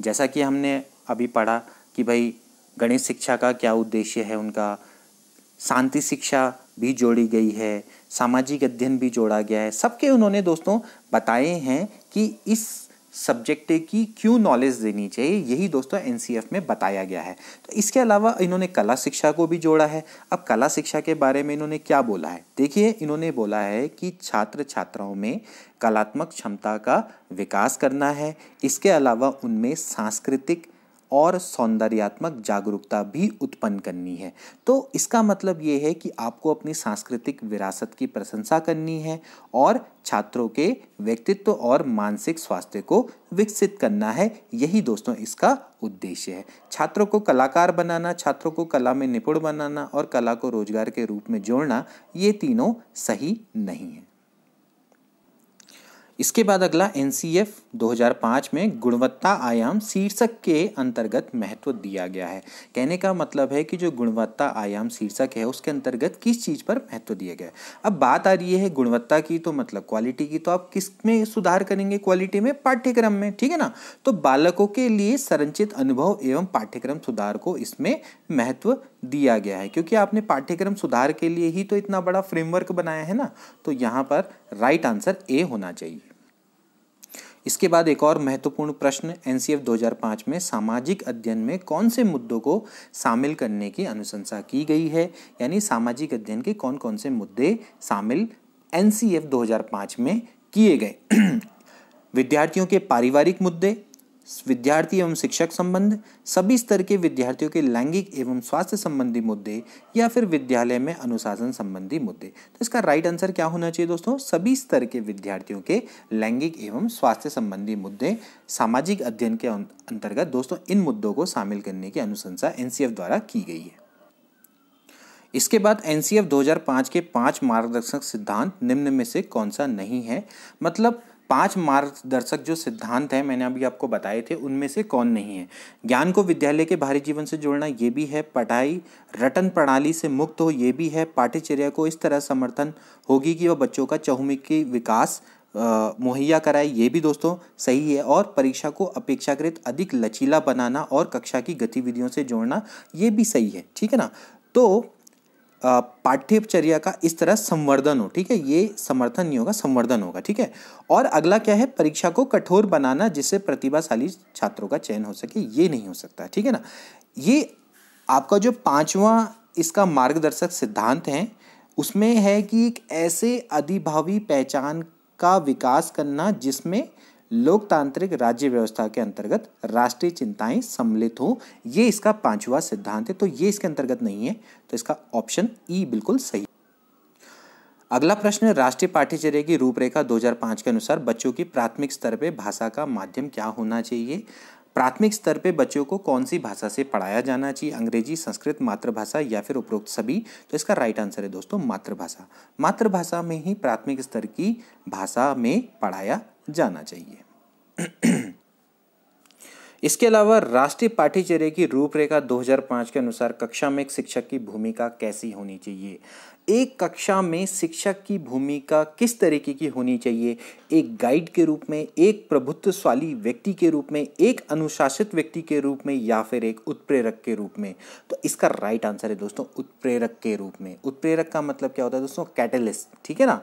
जैसा कि हमने अभी पढ़ा कि भाई गणित शिक्षा का क्या उद्देश्य है उनका शांति शिक्षा भी जोड़ी गई है सामाजिक अध्ययन भी जोड़ा गया है सबके उन्होंने दोस्तों बताए हैं कि इस सब्जेक्ट की क्यों नॉलेज देनी चाहिए यही दोस्तों एन में बताया गया है तो इसके अलावा इन्होंने कला शिक्षा को भी जोड़ा है अब कला शिक्षा के बारे में इन्होंने क्या बोला है देखिए इन्होंने बोला है कि छात्र छात्राओं में कलात्मक क्षमता का विकास करना है इसके अलावा उनमें सांस्कृतिक और सौंदर्यात्मक जागरूकता भी उत्पन्न करनी है तो इसका मतलब ये है कि आपको अपनी सांस्कृतिक विरासत की प्रशंसा करनी है और छात्रों के व्यक्तित्व और मानसिक स्वास्थ्य को विकसित करना है यही दोस्तों इसका उद्देश्य है छात्रों को कलाकार बनाना छात्रों को कला में निपुण बनाना और कला को रोजगार के रूप में जोड़ना ये तीनों सही नहीं है इसके बाद अगला एन 2005 में गुणवत्ता आयाम शीर्षक के अंतर्गत महत्व दिया गया है कहने का मतलब है कि जो गुणवत्ता आयाम शीर्षक है उसके अंतर्गत किस चीज़ पर महत्व दिया गया है अब बात आ रही है गुणवत्ता की तो मतलब क्वालिटी की तो आप किस में सुधार करेंगे क्वालिटी में पाठ्यक्रम में ठीक है ना तो बालकों के लिए संरचित अनुभव एवं पाठ्यक्रम सुधार को इसमें महत्व दिया गया है क्योंकि आपने पाठ्यक्रम सुधार के लिए ही तो इतना बड़ा फ्रेमवर्क बनाया है ना तो यहाँ पर राइट आंसर ए होना चाहिए इसके बाद एक और महत्वपूर्ण प्रश्न एनसीएफ 2005 में सामाजिक अध्ययन में कौन से मुद्दों को शामिल करने की अनुशंसा की गई है यानी सामाजिक अध्ययन के कौन कौन से मुद्दे शामिल एनसीएफ 2005 में किए गए विद्यार्थियों के पारिवारिक मुद्दे विद्यार्थी एवं शिक्षक संबंध सभी स्तर के विद्यार्थियों के लैंगिक एवं स्वास्थ्य संबंधी मुद्दे या फिर विद्यालय में अनुशासन संबंधी मुद्दे तो इसका राइट आंसर क्या होना चाहिए दोस्तों सभी स्तर के विद्यार्थियों के लैंगिक एवं स्वास्थ्य संबंधी मुद्दे सामाजिक अध्ययन के अं-, अंतर्गत दोस्तों इन मुद्दों को शामिल करने की अनुशंसा एनसीएफ द्वारा की गई है इसके बाद एन 2005 के पांच मार्गदर्शक सिद्धांत निम्न में से कौन सा नहीं है मतलब पांच मार्गदर्शक जो सिद्धांत हैं मैंने अभी आपको बताए थे उनमें से कौन नहीं है ज्ञान को विद्यालय के बाहरी जीवन से जोड़ना ये भी है पढ़ाई रटन प्रणाली से मुक्त हो ये भी है पाठ्यचर्या को इस तरह समर्थन होगी कि वह बच्चों का चहुमुखी विकास मुहैया कराए ये भी दोस्तों सही है और परीक्षा को अपेक्षाकृत अधिक लचीला बनाना और कक्षा की गतिविधियों से जोड़ना ये भी सही है ठीक है ना तो पाठ्यचर्या का इस तरह संवर्धन हो ठीक है ये समर्थन नहीं होगा संवर्धन होगा ठीक है और अगला क्या है परीक्षा को कठोर बनाना जिससे प्रतिभाशाली छात्रों का चयन हो सके ये नहीं हो सकता ठीक है ना ये आपका जो पांचवा इसका मार्गदर्शक सिद्धांत है उसमें है कि एक ऐसे अधिभावी पहचान का विकास करना जिसमें लोकतांत्रिक राज्य व्यवस्था के अंतर्गत राष्ट्रीय चिंताएं सम्मिलित हों ये इसका पांचवा सिद्धांत है तो ये इसके अंतर्गत नहीं है तो इसका ऑप्शन ई e बिल्कुल सही अगला प्रश्न राष्ट्रीय पाठ्यचर्या की रूपरेखा 2005 के अनुसार बच्चों की प्राथमिक स्तर पर भाषा का माध्यम क्या होना चाहिए प्राथमिक स्तर पे बच्चों को कौन सी भाषा से पढ़ाया जाना चाहिए अंग्रेजी संस्कृत मातृभाषा या फिर उपरोक्त सभी तो इसका राइट आंसर है दोस्तों मातृभाषा मातृभाषा में ही प्राथमिक स्तर की भाषा में पढ़ाया जाना चाहिए इसके अलावा राष्ट्रीय पाठ्यचर्य की रूपरेखा 2005 के अनुसार कक्षा में एक शिक्षक की भूमिका कैसी होनी चाहिए एक कक्षा में शिक्षक की भूमिका किस तरीके की होनी चाहिए एक गाइड के रूप में एक प्रभुत्वशाली व्यक्ति के रूप में एक अनुशासित व्यक्ति के रूप में या फिर एक उत्प्रेरक के रूप में तो इसका राइट आंसर है दोस्तों उत्प्रेरक के रूप में उत्प्रेरक का मतलब क्या होता है दोस्तों कैटलिस्ट ठीक है ना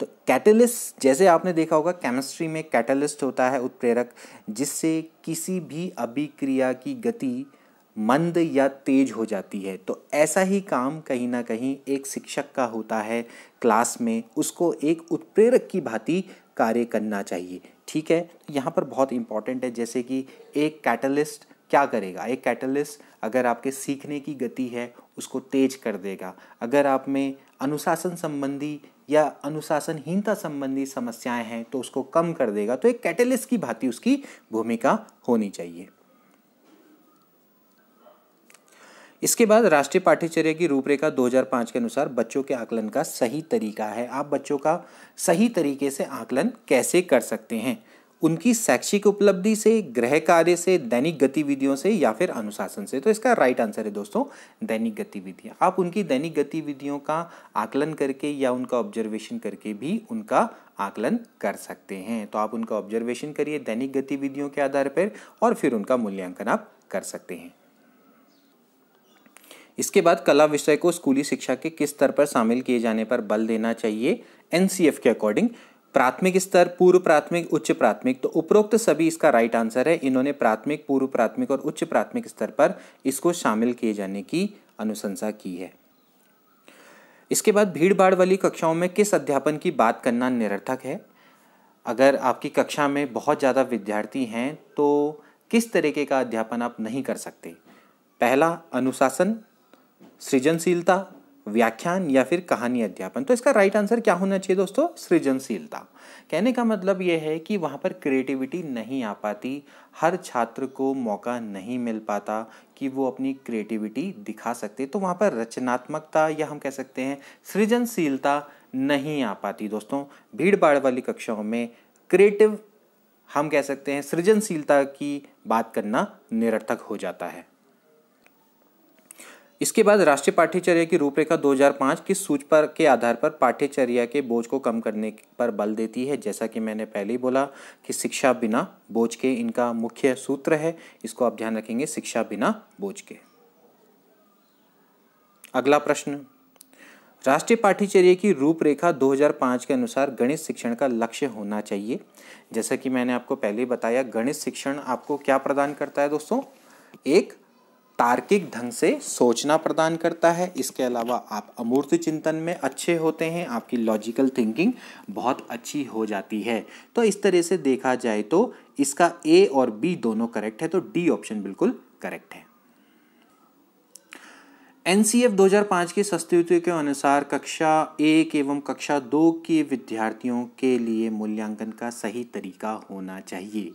तो कैटलिस्ट जैसे आपने देखा होगा केमिस्ट्री में कैटलिस्ट होता है उत्प्रेरक जिससे किसी भी अभिक्रिया की गति मंद या तेज हो जाती है तो ऐसा ही काम कहीं ना कहीं एक शिक्षक का होता है क्लास में उसको एक उत्प्रेरक की भांति कार्य करना चाहिए ठीक है यहाँ पर बहुत इंपॉर्टेंट है जैसे कि एक कैटलिस्ट क्या करेगा एक कैटलिस्ट अगर आपके सीखने की गति है उसको तेज कर देगा अगर आप में अनुशासन संबंधी या अनुशासनहीनता संबंधी समस्याएं हैं तो उसको कम कर देगा तो एक कैटलिस्ट की भांति उसकी भूमिका होनी चाहिए इसके बाद राष्ट्रीय पाठ्यचर्या की रूपरेखा 2005 के अनुसार बच्चों के आकलन का सही तरीका है आप बच्चों का सही तरीके से आकलन कैसे कर सकते हैं उनकी शैक्षिक उपलब्धि से गृह कार्य से दैनिक गतिविधियों से या फिर अनुशासन से तो इसका राइट आंसर है दोस्तों दैनिक गतिविधियाँ आप उनकी दैनिक गतिविधियों का आकलन करके या उनका ऑब्जर्वेशन करके भी उनका आकलन कर सकते हैं तो आप उनका ऑब्जर्वेशन करिए दैनिक गतिविधियों के आधार पर और फिर उनका मूल्यांकन आप कर सकते हैं इसके बाद कला विषय को स्कूली शिक्षा के किस स्तर पर शामिल किए जाने पर बल देना चाहिए एन के अकॉर्डिंग प्राथमिक स्तर पूर्व प्राथमिक उच्च प्राथमिक तो उपरोक्त सभी इसका राइट आंसर है इन्होंने प्राथमिक पूर्व प्राथमिक और उच्च प्राथमिक स्तर पर इसको शामिल किए जाने की अनुशंसा की है इसके बाद भीड़ भाड़ वाली कक्षाओं में किस अध्यापन की बात करना निरर्थक है अगर आपकी कक्षा में बहुत ज़्यादा विद्यार्थी हैं तो किस तरीके का अध्यापन आप नहीं कर सकते पहला अनुशासन सृजनशीलता व्याख्यान या फिर कहानी अध्यापन तो इसका राइट आंसर क्या होना चाहिए दोस्तों सृजनशीलता कहने का मतलब यह है कि वहाँ पर क्रिएटिविटी नहीं आ पाती हर छात्र को मौका नहीं मिल पाता कि वो अपनी क्रिएटिविटी दिखा सकते तो वहाँ पर रचनात्मकता या हम कह सकते हैं सृजनशीलता नहीं आ पाती दोस्तों भीड़ भाड़ वाली कक्षाओं में क्रिएटिव हम कह सकते हैं सृजनशीलता की बात करना निरर्थक हो जाता है इसके बाद राष्ट्रीय पाठ्यचर्या की रूपरेखा 2005 किस सूच पर के आधार पर पाठ्यचर्या के बोझ को कम करने पर बल देती है जैसा कि मैंने पहले ही बोला कि शिक्षा बिना बोझ के इनका मुख्य सूत्र है इसको आप ध्यान रखेंगे शिक्षा बिना बोझ के अगला प्रश्न राष्ट्रीय पाठ्यचर्या की रूपरेखा 2005 के अनुसार गणित शिक्षण का लक्ष्य होना चाहिए जैसा कि मैंने आपको पहले बताया गणित शिक्षण आपको क्या प्रदान करता है दोस्तों एक तार्किक ढंग से सोचना प्रदान करता है इसके अलावा आप अमूर्त चिंतन में अच्छे होते हैं आपकी लॉजिकल थिंकिंग बहुत अच्छी हो जाती है तो इस तरह से देखा जाए तो इसका ए और बी दोनों करेक्ट है तो डी ऑप्शन बिल्कुल करेक्ट है एनसीएफ 2005 की सस्तित्व के अनुसार कक्षा एक एवं कक्षा दो के विद्यार्थियों के लिए मूल्यांकन का सही तरीका होना चाहिए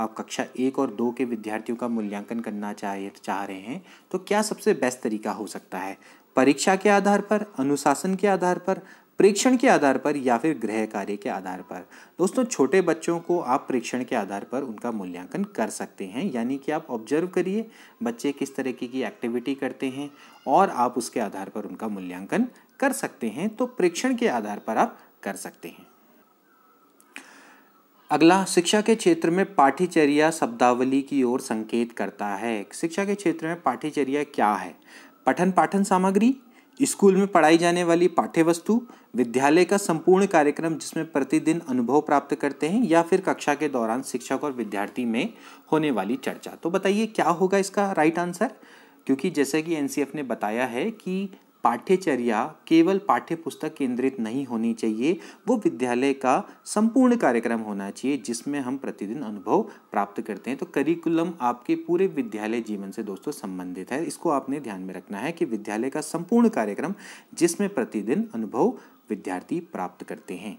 आप कक्षा एक और दो के विद्यार्थियों का मूल्यांकन करना चाहे चाह रहे हैं तो क्या सबसे बेस्ट तरीका हो सकता है परीक्षा के आधार पर अनुशासन के आधार पर परीक्षण के आधार पर या फिर गृह कार्य के आधार पर दोस्तों छोटे बच्चों को आप परीक्षण के आधार पर उनका मूल्यांकन कर सकते हैं यानी कि आप ऑब्जर्व करिए बच्चे किस तरीके की एक्टिविटी करते हैं और आप उसके आधार पर उनका मूल्यांकन कर सकते हैं तो परीक्षण के आधार पर आप कर सकते हैं अगला शिक्षा के क्षेत्र में पाठ्यचर्या शब्दावली की ओर संकेत करता है शिक्षा के क्षेत्र में पाठ्यचर्या क्या है पठन पाठन सामग्री स्कूल में पढ़ाई जाने वाली पाठ्य वस्तु विद्यालय का संपूर्ण कार्यक्रम जिसमें प्रतिदिन अनुभव प्राप्त करते हैं या फिर कक्षा के दौरान शिक्षक और विद्यार्थी में होने वाली चर्चा तो बताइए क्या होगा इसका राइट आंसर क्योंकि जैसे कि एनसीएफ ने बताया है कि पाठ्यचर्या केवल पाठ्य पुस्तक केंद्रित नहीं होनी चाहिए वो विद्यालय का संपूर्ण कार्यक्रम होना चाहिए जिसमें हम प्रतिदिन अनुभव प्राप्त करते हैं तो करिकुलम आपके पूरे विद्यालय जीवन से दोस्तों संबंधित है इसको आपने ध्यान में रखना है कि विद्यालय का संपूर्ण कार्यक्रम जिसमें प्रतिदिन अनुभव विद्यार्थी प्राप्त करते हैं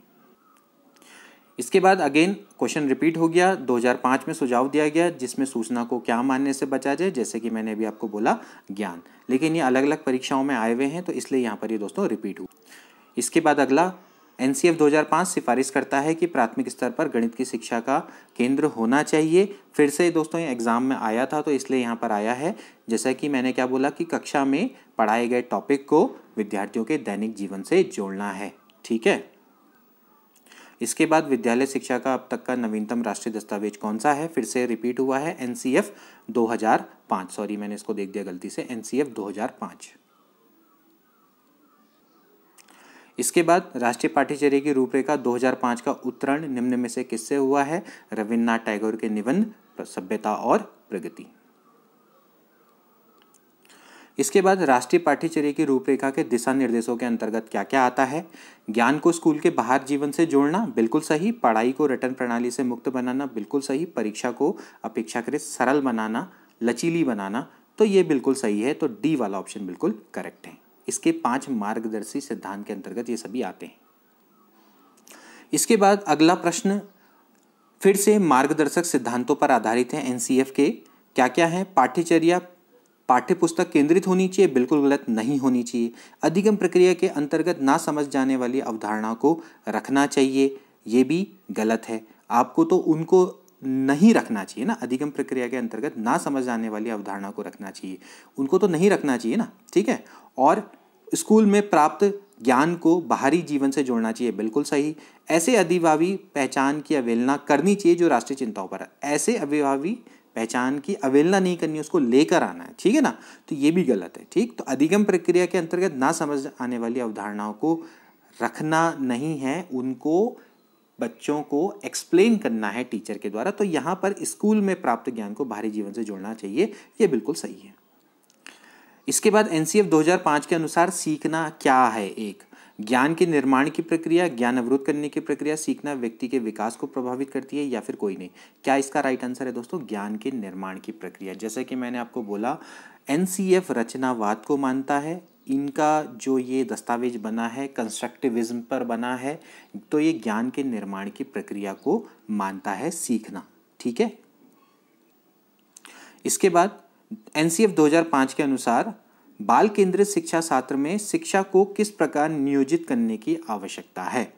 इसके बाद अगेन क्वेश्चन रिपीट हो गया 2005 में सुझाव दिया गया जिसमें सूचना को क्या मानने से बचा जाए जैसे कि मैंने अभी आपको बोला ज्ञान लेकिन ये अलग अलग परीक्षाओं में आए हुए हैं तो इसलिए यहाँ पर ये दोस्तों रिपीट हुआ इसके बाद अगला एन सी एफ दो हज़ार पाँच सिफारिश करता है कि प्राथमिक स्तर पर गणित की शिक्षा का केंद्र होना चाहिए फिर से दोस्तों ये एग्ज़ाम में आया था तो इसलिए यहाँ पर आया है जैसा कि मैंने क्या बोला कि कक्षा में पढ़ाए गए टॉपिक को विद्यार्थियों के दैनिक जीवन से जोड़ना है ठीक है इसके बाद विद्यालय शिक्षा का अब तक का नवीनतम राष्ट्रीय दस्तावेज कौन सा है फिर से रिपीट हुआ है एन सी दो हजार सॉरी मैंने इसको देख दिया गलती से एन सी दो हजार इसके बाद राष्ट्रीय पाठ्यचर्य की रूपरेखा 2005 का उत्तरण निम्न में से किससे हुआ है रविन्द्रनाथ टैगोर के निबंध सभ्यता और प्रगति इसके बाद राष्ट्रीय पाठ्यचर्य की रूपरेखा के दिशा निर्देशों के अंतर्गत क्या क्या आता है ज्ञान को स्कूल के बाहर जीवन से जोड़ना बिल्कुल सही पढ़ाई को रिटर्न प्रणाली से मुक्त बनाना बिल्कुल सही परीक्षा को अपेक्षाकृत सरल बनाना लचीली बनाना तो ये बिल्कुल सही है तो डी वाला ऑप्शन बिल्कुल करेक्ट है इसके पांच मार्गदर्शी सिद्धांत के अंतर्गत ये सभी आते हैं इसके बाद अगला प्रश्न फिर से मार्गदर्शक सिद्धांतों पर आधारित है एनसीएफ के क्या क्या है पाठ्यचर्या पाठ्य पुस्तक केंद्रित होनी चाहिए बिल्कुल गलत नहीं होनी चाहिए अधिगम प्रक्रिया के अंतर्गत ना समझ जाने वाली अवधारणा को रखना चाहिए ये भी गलत है आपको तो उनको नहीं रखना चाहिए ना अधिगम प्रक्रिया के अंतर्गत ना समझ जाने वाली अवधारणा को रखना चाहिए उनको तो नहीं रखना चाहिए ना ठीक है और स्कूल में प्राप्त ज्ञान को बाहरी जीवन से जोड़ना चाहिए बिल्कुल सही ऐसे अधिभावी पहचान की अवेलना करनी चाहिए जो राष्ट्रीय चिंताओं पर ऐसे अभिभावी पहचान की अवेलना नहीं करनी उसको लेकर आना है ठीक है ना तो ये भी गलत है ठीक तो अधिगम प्रक्रिया के अंतर्गत ना समझ आने वाली अवधारणाओं को रखना नहीं है उनको बच्चों को एक्सप्लेन करना है टीचर के द्वारा तो यहाँ पर स्कूल में प्राप्त ज्ञान को बाहरी जीवन से जोड़ना चाहिए ये बिल्कुल सही है इसके बाद एन 2005 के अनुसार सीखना क्या है एक ज्ञान के निर्माण की प्रक्रिया ज्ञान अवरोध करने की प्रक्रिया सीखना व्यक्ति के विकास को प्रभावित करती है या फिर कोई नहीं क्या इसका राइट आंसर है दोस्तों ज्ञान के निर्माण की प्रक्रिया जैसा कि मैंने आपको बोला एन रचनावाद को मानता है इनका जो ये दस्तावेज बना है कंस्ट्रक्टिविज्म पर बना है तो ये ज्ञान के निर्माण की प्रक्रिया को मानता है सीखना ठीक है इसके बाद एन 2005 के अनुसार बाल केंद्रित शिक्षा शास्त्र में शिक्षा को किस प्रकार नियोजित करने की आवश्यकता है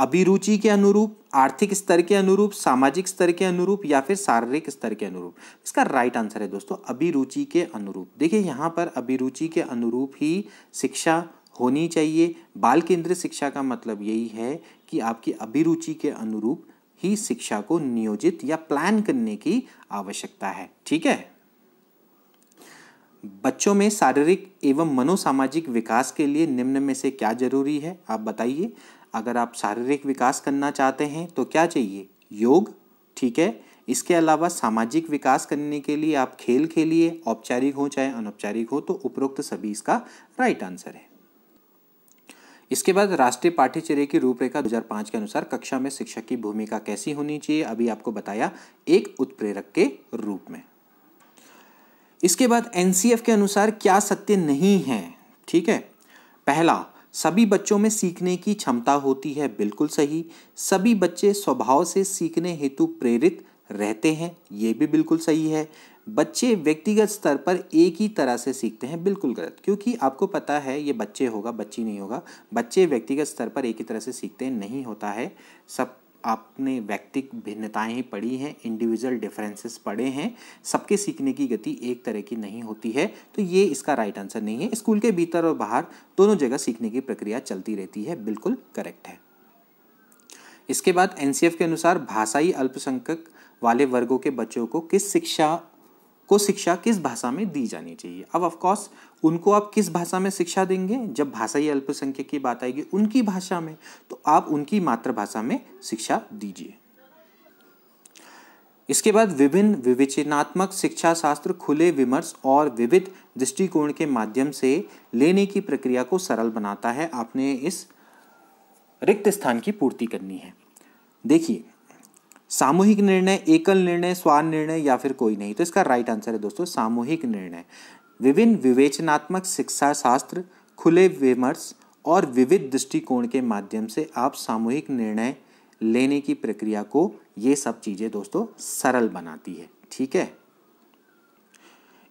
अभिरुचि के अनुरूप आर्थिक स्तर के अनुरूप सामाजिक स्तर के अनुरूप या फिर शारीरिक स्तर के अनुरूप इसका राइट आंसर है दोस्तों अभिरुचि के अनुरूप देखिए यहाँ पर अभिरुचि के अनुरूप ही शिक्षा होनी चाहिए बाल केंद्रित शिक्षा का मतलब यही है कि आपकी अभिरुचि के अनुरूप ही शिक्षा को नियोजित या प्लान करने की आवश्यकता है ठीक है बच्चों में शारीरिक एवं मनोसामाजिक विकास के लिए निम्न में से क्या जरूरी है आप बताइए अगर आप शारीरिक विकास करना चाहते हैं तो क्या चाहिए योग ठीक है इसके अलावा सामाजिक विकास करने के लिए आप खेल खेलिए औपचारिक हो चाहे अनौपचारिक हो तो उपरोक्त सभी इसका राइट आंसर है इसके बाद राष्ट्रीय पाठ्यचर्य की रूपरेखा 2005 के अनुसार कक्षा में शिक्षक की भूमिका कैसी होनी चाहिए अभी आपको बताया एक उत्प्रेरक के रूप में इसके बाद एनसीएफ के अनुसार क्या सत्य नहीं है ठीक है पहला सभी बच्चों में सीखने की क्षमता होती है बिल्कुल सही सभी बच्चे स्वभाव से सीखने हेतु प्रेरित रहते हैं ये भी बिल्कुल सही है बच्चे व्यक्तिगत स्तर पर एक ही तरह से सीखते हैं बिल्कुल गलत क्योंकि आपको पता है ये बच्चे होगा बच्ची नहीं होगा बच्चे व्यक्तिगत स्तर पर एक ही तरह से सीखते नहीं होता है सब आपने व्यक्तिक भिन्नताएं पढ़ी हैं इंडिविजुअल डिफरेंसेस पढ़े हैं सबके सीखने की गति एक तरह की नहीं होती है तो ये इसका राइट आंसर नहीं है स्कूल के भीतर और बाहर दोनों जगह सीखने की प्रक्रिया चलती रहती है बिल्कुल करेक्ट है इसके बाद एनसीएफ के अनुसार भाषाई अल्पसंख्यक वाले वर्गों के बच्चों को किस शिक्षा को शिक्षा किस भाषा में दी जानी चाहिए अब ऑफकोर्स उनको आप किस भाषा में शिक्षा देंगे जब भाषाई अल्पसंख्यक की बात आएगी उनकी भाषा में तो आप उनकी मातृभाषा में शिक्षा दीजिए इसके बाद विभिन्न विवेचनात्मक शिक्षा शास्त्र खुले विमर्श और विविध दृष्टिकोण के माध्यम से लेने की प्रक्रिया को सरल बनाता है आपने इस रिक्त स्थान की पूर्ति करनी है देखिए सामूहिक निर्णय एकल निर्णय स्वान निर्णय या फिर कोई नहीं तो इसका राइट आंसर है दोस्तों सामूहिक निर्णय विभिन्न विवेचनात्मक शिक्षा शास्त्र खुले विमर्श और विविध दृष्टिकोण के माध्यम से आप सामूहिक निर्णय लेने की प्रक्रिया को ये सब चीज़ें दोस्तों सरल बनाती है ठीक है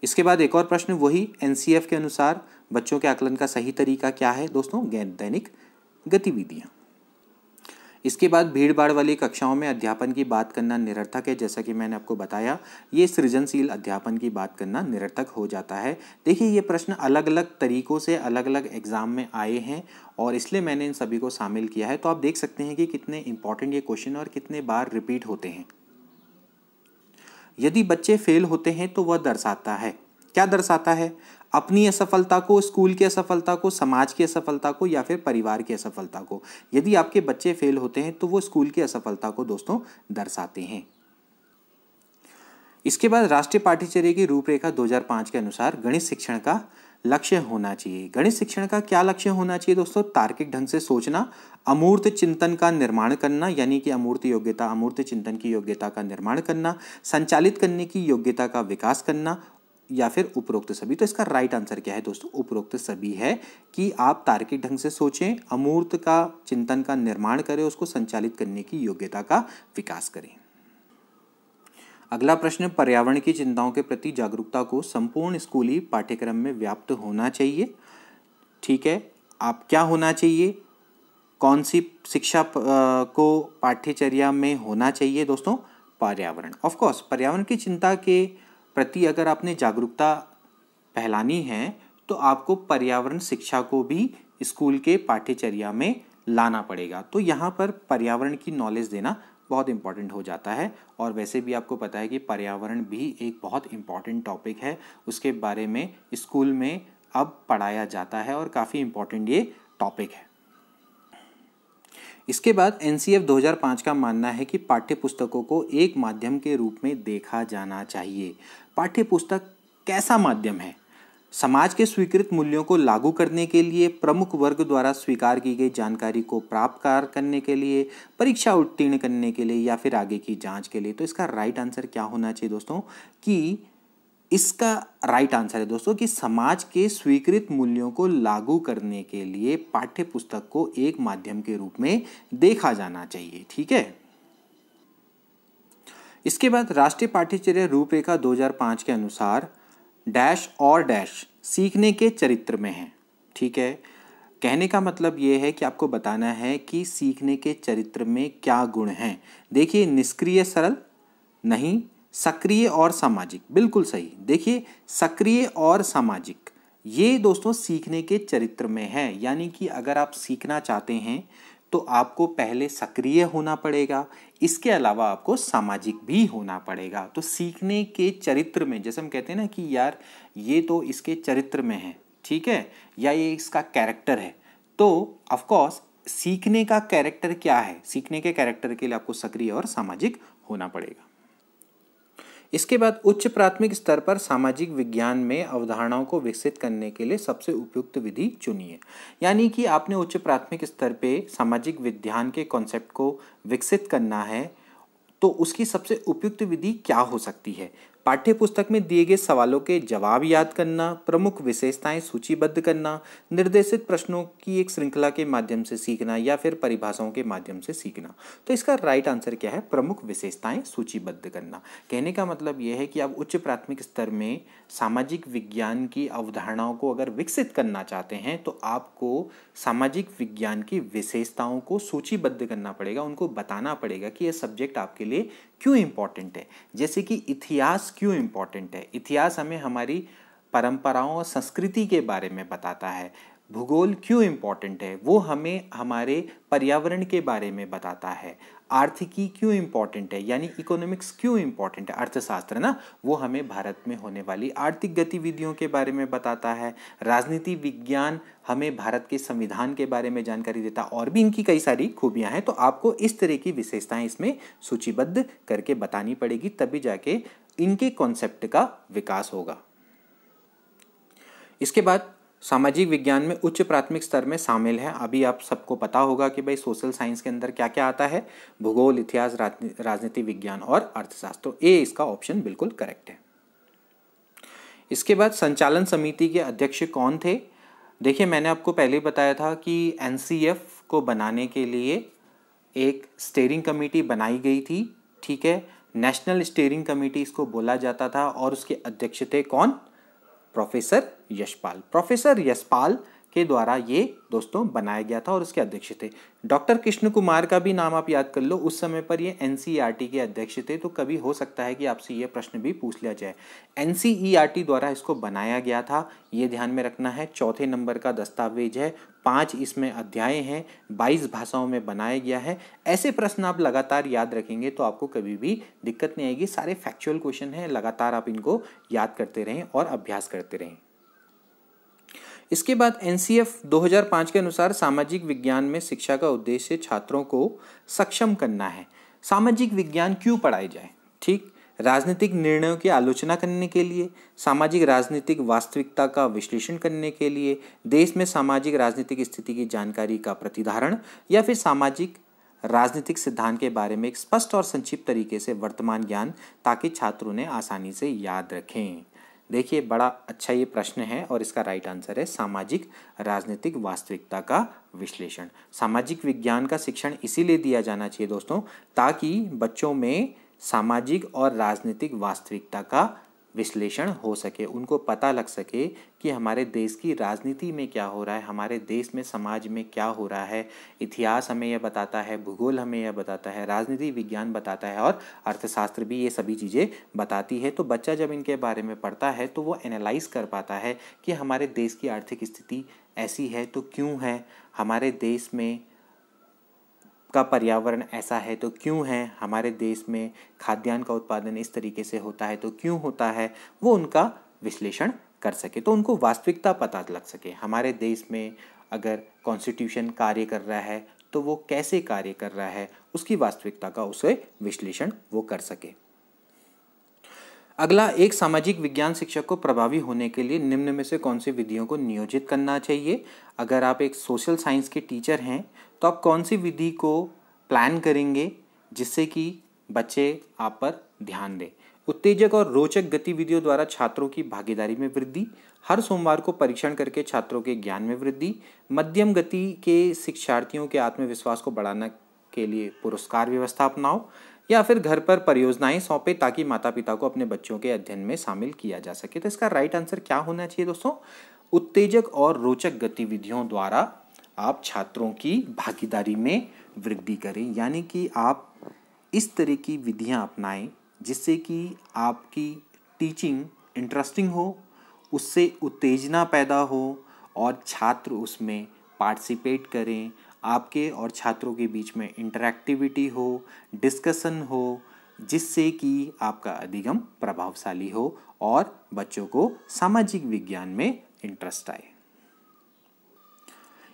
इसके बाद एक और प्रश्न वही एन के अनुसार बच्चों के आकलन का सही तरीका क्या है दोस्तों दैनिक गतिविधियां इसके बाद भीड़ भाड़ वाली कक्षाओं में अध्यापन की बात करना निरर्थक है जैसा कि मैंने आपको बताया ये सृजनशील अध्यापन की बात करना निरर्थक हो जाता है देखिए ये प्रश्न अलग अलग तरीक़ों से अलग अलग एग्ज़ाम में आए हैं और इसलिए मैंने इन सभी को शामिल किया है तो आप देख सकते हैं कि कितने इंपॉर्टेंट ये क्वेश्चन और कितने बार रिपीट होते हैं यदि बच्चे फेल होते हैं तो वह दर्शाता है क्या दर्शाता है अपनी असफलता को स्कूल की असफलता को समाज की असफलता को या फिर परिवार की असफलता को यदि आपके बच्चे फेल होते हैं तो वो स्कूल की असफलता को दोस्तों दर्शाते हैं इसके बाद राष्ट्रीय पाठ्यचर्य की रूपरेखा 2005 के अनुसार गणित शिक्षण का लक्ष्य होना चाहिए गणित शिक्षण का क्या लक्ष्य होना चाहिए दोस्तों तार्किक ढंग से सोचना अमूर्त चिंतन का निर्माण करना यानी कि अमूर्त योग्यता अमूर्त चिंतन की योग्यता का निर्माण करना संचालित करने की योग्यता का विकास करना या फिर उपरोक्त सभी तो इसका राइट आंसर क्या है दोस्तों उपरोक्त सभी है कि आप तार्किक ढंग से सोचें अमूर्त का चिंतन का निर्माण करें उसको संचालित करने की योग्यता का विकास करें अगला प्रश्न पर्यावरण की चिंताओं के प्रति जागरूकता को संपूर्ण स्कूली पाठ्यक्रम में व्याप्त होना चाहिए ठीक है आप क्या होना चाहिए कौन सी शिक्षा को पाठ्यचर्या में होना चाहिए दोस्तों पर्यावरण ऑफकोर्स पर्यावरण की चिंता के प्रति अगर आपने जागरूकता फैलानी है तो आपको पर्यावरण शिक्षा को भी स्कूल के पाठ्यचर्या में लाना पड़ेगा तो यहाँ पर पर्यावरण की नॉलेज देना बहुत इम्पॉर्टेंट हो जाता है और वैसे भी आपको पता है कि पर्यावरण भी एक बहुत इम्पॉर्टेंट टॉपिक है उसके बारे में स्कूल में अब पढ़ाया जाता है और काफ़ी इम्पॉर्टेंट ये टॉपिक है इसके बाद एन 2005 का मानना है कि पाठ्य पुस्तकों को एक माध्यम के रूप में देखा जाना चाहिए पाठ्य पुस्तक कैसा माध्यम है समाज के स्वीकृत मूल्यों को लागू करने के लिए प्रमुख वर्ग द्वारा स्वीकार की गई जानकारी को प्राप्त कार करने के लिए परीक्षा उत्तीर्ण करने के लिए या फिर आगे की जांच के लिए तो इसका राइट आंसर क्या होना चाहिए दोस्तों कि इसका राइट आंसर है दोस्तों कि समाज के स्वीकृत मूल्यों को लागू करने के लिए पाठ्य पुस्तक को एक माध्यम के रूप में देखा जाना चाहिए ठीक है इसके बाद राष्ट्रीय पाठ्यचर्या रूपरेखा 2005 के अनुसार डैश और डैश सीखने के चरित्र में है ठीक है कहने का मतलब ये है कि आपको बताना है कि सीखने के चरित्र में क्या गुण हैं देखिए निष्क्रिय सरल नहीं सक्रिय और सामाजिक बिल्कुल सही देखिए सक्रिय और सामाजिक ये दोस्तों सीखने के चरित्र में है यानी कि अगर आप सीखना चाहते हैं तो आपको पहले सक्रिय होना पड़ेगा इसके अलावा आपको सामाजिक भी होना पड़ेगा तो सीखने के चरित्र में जैसे हम कहते हैं ना कि यार ये तो इसके चरित्र में है ठीक है या ये इसका कैरेक्टर है तो ऑफकोर्स सीखने का कैरेक्टर क्या है सीखने के कैरेक्टर के लिए आपको सक्रिय और सामाजिक होना पड़ेगा इसके बाद उच्च प्राथमिक स्तर पर सामाजिक विज्ञान में अवधारणाओं को विकसित करने के लिए सबसे उपयुक्त विधि चुनिए यानी कि आपने उच्च प्राथमिक स्तर पे सामाजिक विज्ञान के कॉन्सेप्ट को विकसित करना है तो उसकी सबसे उपयुक्त विधि क्या हो सकती है पाठ्य पुस्तक में दिए गए सवालों के जवाब याद करना प्रमुख विशेषताएं सूचीबद्ध करना निर्देशित प्रश्नों की एक श्रृंखला के माध्यम से सीखना या फिर परिभाषाओं के माध्यम से सीखना तो इसका राइट आंसर क्या है प्रमुख विशेषताएं सूचीबद्ध करना कहने का मतलब यह है कि आप उच्च प्राथमिक स्तर में सामाजिक विज्ञान की अवधारणाओं को अगर विकसित करना चाहते हैं तो आपको सामाजिक विज्ञान की विशेषताओं को सूचीबद्ध करना पड़ेगा उनको बताना पड़ेगा कि यह सब्जेक्ट आपके लिए क्यों इम्पॉर्टेंट है जैसे कि इतिहास क्यों इम्पॉर्टेंट है इतिहास हमें हमारी परंपराओं और संस्कृति के बारे में बताता है भूगोल क्यों इम्पॉर्टेंट है वो हमें हमारे पर्यावरण के बारे में बताता है आर्थिकी क्यों इम्पॉर्टेंट है यानी इकोनॉमिक्स क्यों इम्पॉर्टेंट है अर्थशास्त्र ना वो हमें भारत में होने वाली आर्थिक गतिविधियों के बारे में बताता है राजनीति विज्ञान हमें भारत के संविधान के बारे में जानकारी देता और भी इनकी कई सारी खूबियां हैं तो आपको इस तरह की विशेषताएं इसमें सूचीबद्ध करके बतानी पड़ेगी तभी जाके इनके कॉन्सेप्ट का विकास होगा इसके बाद सामाजिक विज्ञान में उच्च प्राथमिक स्तर में शामिल है अभी आप सबको पता होगा कि भाई सोशल साइंस के अंदर क्या क्या आता है भूगोल इतिहास राजनीति विज्ञान और अर्थशास्त्र ए तो इसका ऑप्शन बिल्कुल करेक्ट है इसके बाद संचालन समिति के अध्यक्ष कौन थे देखिए मैंने आपको पहले बताया था कि एन को बनाने के लिए एक स्टेयरिंग कमेटी बनाई गई थी ठीक है नेशनल स्टेयरिंग कमेटी इसको बोला जाता था और उसके अध्यक्ष थे कौन प्रोफेसर यशपाल प्रोफेसर यशपाल के द्वारा ये दोस्तों बनाया गया था और उसके अध्यक्ष थे डॉक्टर कृष्ण कुमार का भी नाम आप याद कर लो उस समय पर ये एन e के अध्यक्ष थे तो कभी हो सकता है कि आपसे ये प्रश्न भी पूछ लिया जाए एन e द्वारा इसको बनाया गया था ये ध्यान में रखना है चौथे नंबर का दस्तावेज है पाँच इसमें अध्याय हैं बाईस भाषाओं में बनाया गया है ऐसे प्रश्न आप लगातार याद रखेंगे तो आपको कभी भी दिक्कत नहीं आएगी सारे फैक्चुअल क्वेश्चन हैं लगातार आप इनको याद करते रहें और अभ्यास करते रहें इसके बाद एन 2005 के अनुसार सामाजिक विज्ञान में शिक्षा का उद्देश्य छात्रों को सक्षम करना है सामाजिक विज्ञान क्यों पढ़ाए जाए ठीक राजनीतिक निर्णयों की आलोचना करने के लिए सामाजिक राजनीतिक वास्तविकता का विश्लेषण करने के लिए देश में सामाजिक राजनीतिक स्थिति की जानकारी का प्रतिधारण या फिर सामाजिक राजनीतिक सिद्धांत के बारे में एक स्पष्ट और संक्षिप्त तरीके से वर्तमान ज्ञान ताकि छात्रों ने आसानी से याद रखें देखिए बड़ा अच्छा ये प्रश्न है और इसका राइट आंसर है सामाजिक राजनीतिक वास्तविकता का विश्लेषण सामाजिक विज्ञान का शिक्षण इसीलिए दिया जाना चाहिए दोस्तों ताकि बच्चों में सामाजिक और राजनीतिक वास्तविकता का विश्लेषण हो सके उनको पता लग सके कि हमारे देश की राजनीति में क्या हो रहा है हमारे देश में समाज में क्या हो रहा है इतिहास हमें यह बताता है भूगोल हमें यह बताता है राजनीति विज्ञान बताता है और अर्थशास्त्र भी ये सभी चीज़ें बताती है तो बच्चा जब इनके बारे में पढ़ता है तो वो एनालाइज कर पाता है कि हमारे देश की आर्थिक स्थिति ऐसी है तो क्यों है हमारे देश में का पर्यावरण ऐसा है तो क्यों है हमारे देश में खाद्यान्न का उत्पादन इस तरीके से होता है तो क्यों होता है वो उनका विश्लेषण कर सके तो उनको वास्तविकता पता लग सके हमारे देश में अगर कॉन्स्टिट्यूशन कार्य कर रहा है तो वो कैसे कार्य कर रहा है उसकी वास्तविकता का उसे विश्लेषण वो कर सके अगला एक सामाजिक विज्ञान शिक्षक को प्रभावी होने के लिए निम्न में से कौन सी विधियों को नियोजित करना चाहिए अगर आप एक सोशल साइंस के टीचर हैं तो आप कौन सी विधि को प्लान करेंगे जिससे कि बच्चे आप पर ध्यान दें उत्तेजक और रोचक गतिविधियों द्वारा छात्रों की भागीदारी में वृद्धि हर सोमवार को परीक्षण करके छात्रों के ज्ञान में वृद्धि मध्यम गति के शिक्षार्थियों के आत्मविश्वास को बढ़ाना के लिए पुरस्कार व्यवस्था अपनाओ या फिर घर पर परियोजनाएं सौंपे ताकि माता पिता को अपने बच्चों के अध्ययन में शामिल किया जा सके तो इसका राइट आंसर क्या होना चाहिए दोस्तों उत्तेजक और रोचक गतिविधियों द्वारा आप छात्रों की भागीदारी में वृद्धि करें यानी कि आप इस तरह की विधियां अपनाएं जिससे कि आपकी टीचिंग इंटरेस्टिंग हो उससे उत्तेजना पैदा हो और छात्र उसमें पार्टिसिपेट करें आपके और छात्रों के बीच में इंटरेक्टिविटी हो डिस्कशन हो जिससे कि आपका अधिगम प्रभावशाली हो और बच्चों को सामाजिक विज्ञान में इंटरेस्ट आए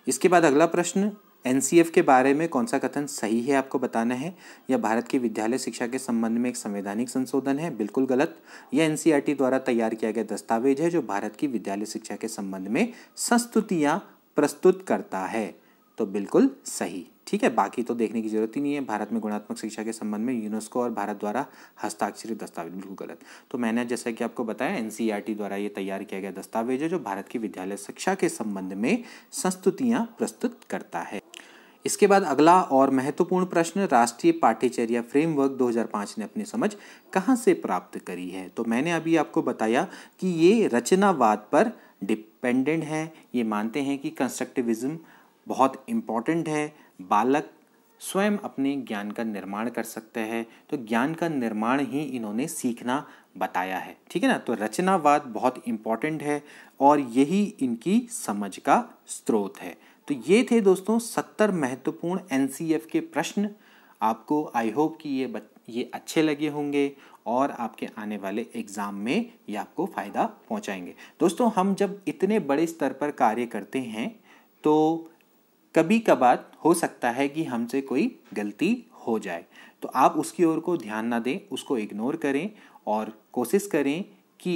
इसके बाद अगला प्रश्न एन के बारे में कौन सा कथन सही है आपको बताना है या भारत की विद्यालय शिक्षा के संबंध में एक संवैधानिक संशोधन है बिल्कुल गलत यह एन द्वारा तैयार किया गया दस्तावेज है जो भारत की विद्यालय शिक्षा के संबंध में संस्तुतियाँ प्रस्तुत करता है तो बिल्कुल सही ठीक है बाकी तो देखने की जरूरत ही नहीं है भारत में गुणात्मक शिक्षा के संबंध में यूनेस्को और भारत द्वारा हस्ताक्षरित दस्तावेज बिल्कुल गलत तो मैंने जैसा कि आपको बताया एन द्वारा ये तैयार किया गया दस्तावेज है जो भारत की विद्यालय शिक्षा के संबंध में संस्तुतियाँ प्रस्तुत करता है इसके बाद अगला और महत्वपूर्ण प्रश्न राष्ट्रीय पाठ्यचर्या फ्रेमवर्क 2005 ने अपनी समझ कहाँ से प्राप्त करी है तो मैंने अभी आपको बताया कि ये रचनावाद पर डिपेंडेंट है ये मानते हैं कि कंस्ट्रक्टिविज्म बहुत इम्पॉर्टेंट है बालक स्वयं अपने ज्ञान का निर्माण कर सकते हैं तो ज्ञान का निर्माण ही इन्होंने सीखना बताया है ठीक है ना तो रचनावाद बहुत इम्पॉर्टेंट है और यही इनकी समझ का स्रोत है तो ये थे दोस्तों सत्तर महत्वपूर्ण एन के प्रश्न आपको आई होप कि ये बत, ये अच्छे लगे होंगे और आपके आने वाले एग्ज़ाम में ये आपको फ़ायदा पहुंचाएंगे दोस्तों हम जब इतने बड़े स्तर पर कार्य करते हैं तो कभी कभार हो सकता है कि हमसे कोई गलती हो जाए तो आप उसकी ओर को ध्यान ना दें उसको इग्नोर करें और कोशिश करें कि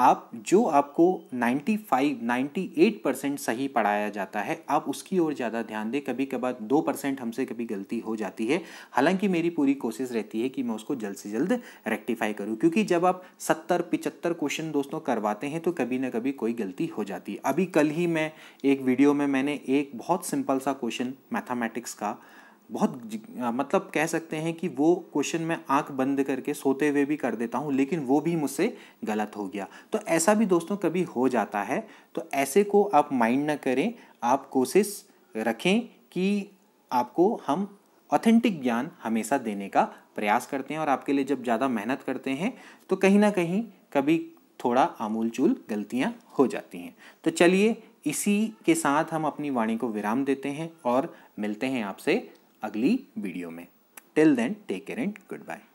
आप जो आपको 95, 98 परसेंट सही पढ़ाया जाता है आप उसकी ओर ज़्यादा ध्यान दें कभी कभार दो परसेंट हमसे कभी गलती हो जाती है हालांकि मेरी पूरी कोशिश रहती है कि मैं उसको जल्द से जल्द रेक्टिफाई करूं क्योंकि जब आप 70, पिचहत्तर क्वेश्चन दोस्तों करवाते हैं तो कभी ना कभी कोई गलती हो जाती है अभी कल ही मैं एक वीडियो में मैंने एक बहुत सिंपल सा क्वेश्चन मैथामेटिक्स का बहुत मतलब कह सकते हैं कि वो क्वेश्चन मैं आंख बंद करके सोते हुए भी कर देता हूँ लेकिन वो भी मुझसे गलत हो गया तो ऐसा भी दोस्तों कभी हो जाता है तो ऐसे को आप माइंड ना करें आप कोशिश रखें कि आपको हम ऑथेंटिक ज्ञान हमेशा देने का प्रयास करते हैं और आपके लिए जब ज़्यादा मेहनत करते हैं तो कहीं ना कहीं कभी थोड़ा आमूलचूल गलतियाँ हो जाती हैं तो चलिए इसी के साथ हम अपनी वाणी को विराम देते हैं और मिलते हैं आपसे अगली वीडियो में till then take care and good bye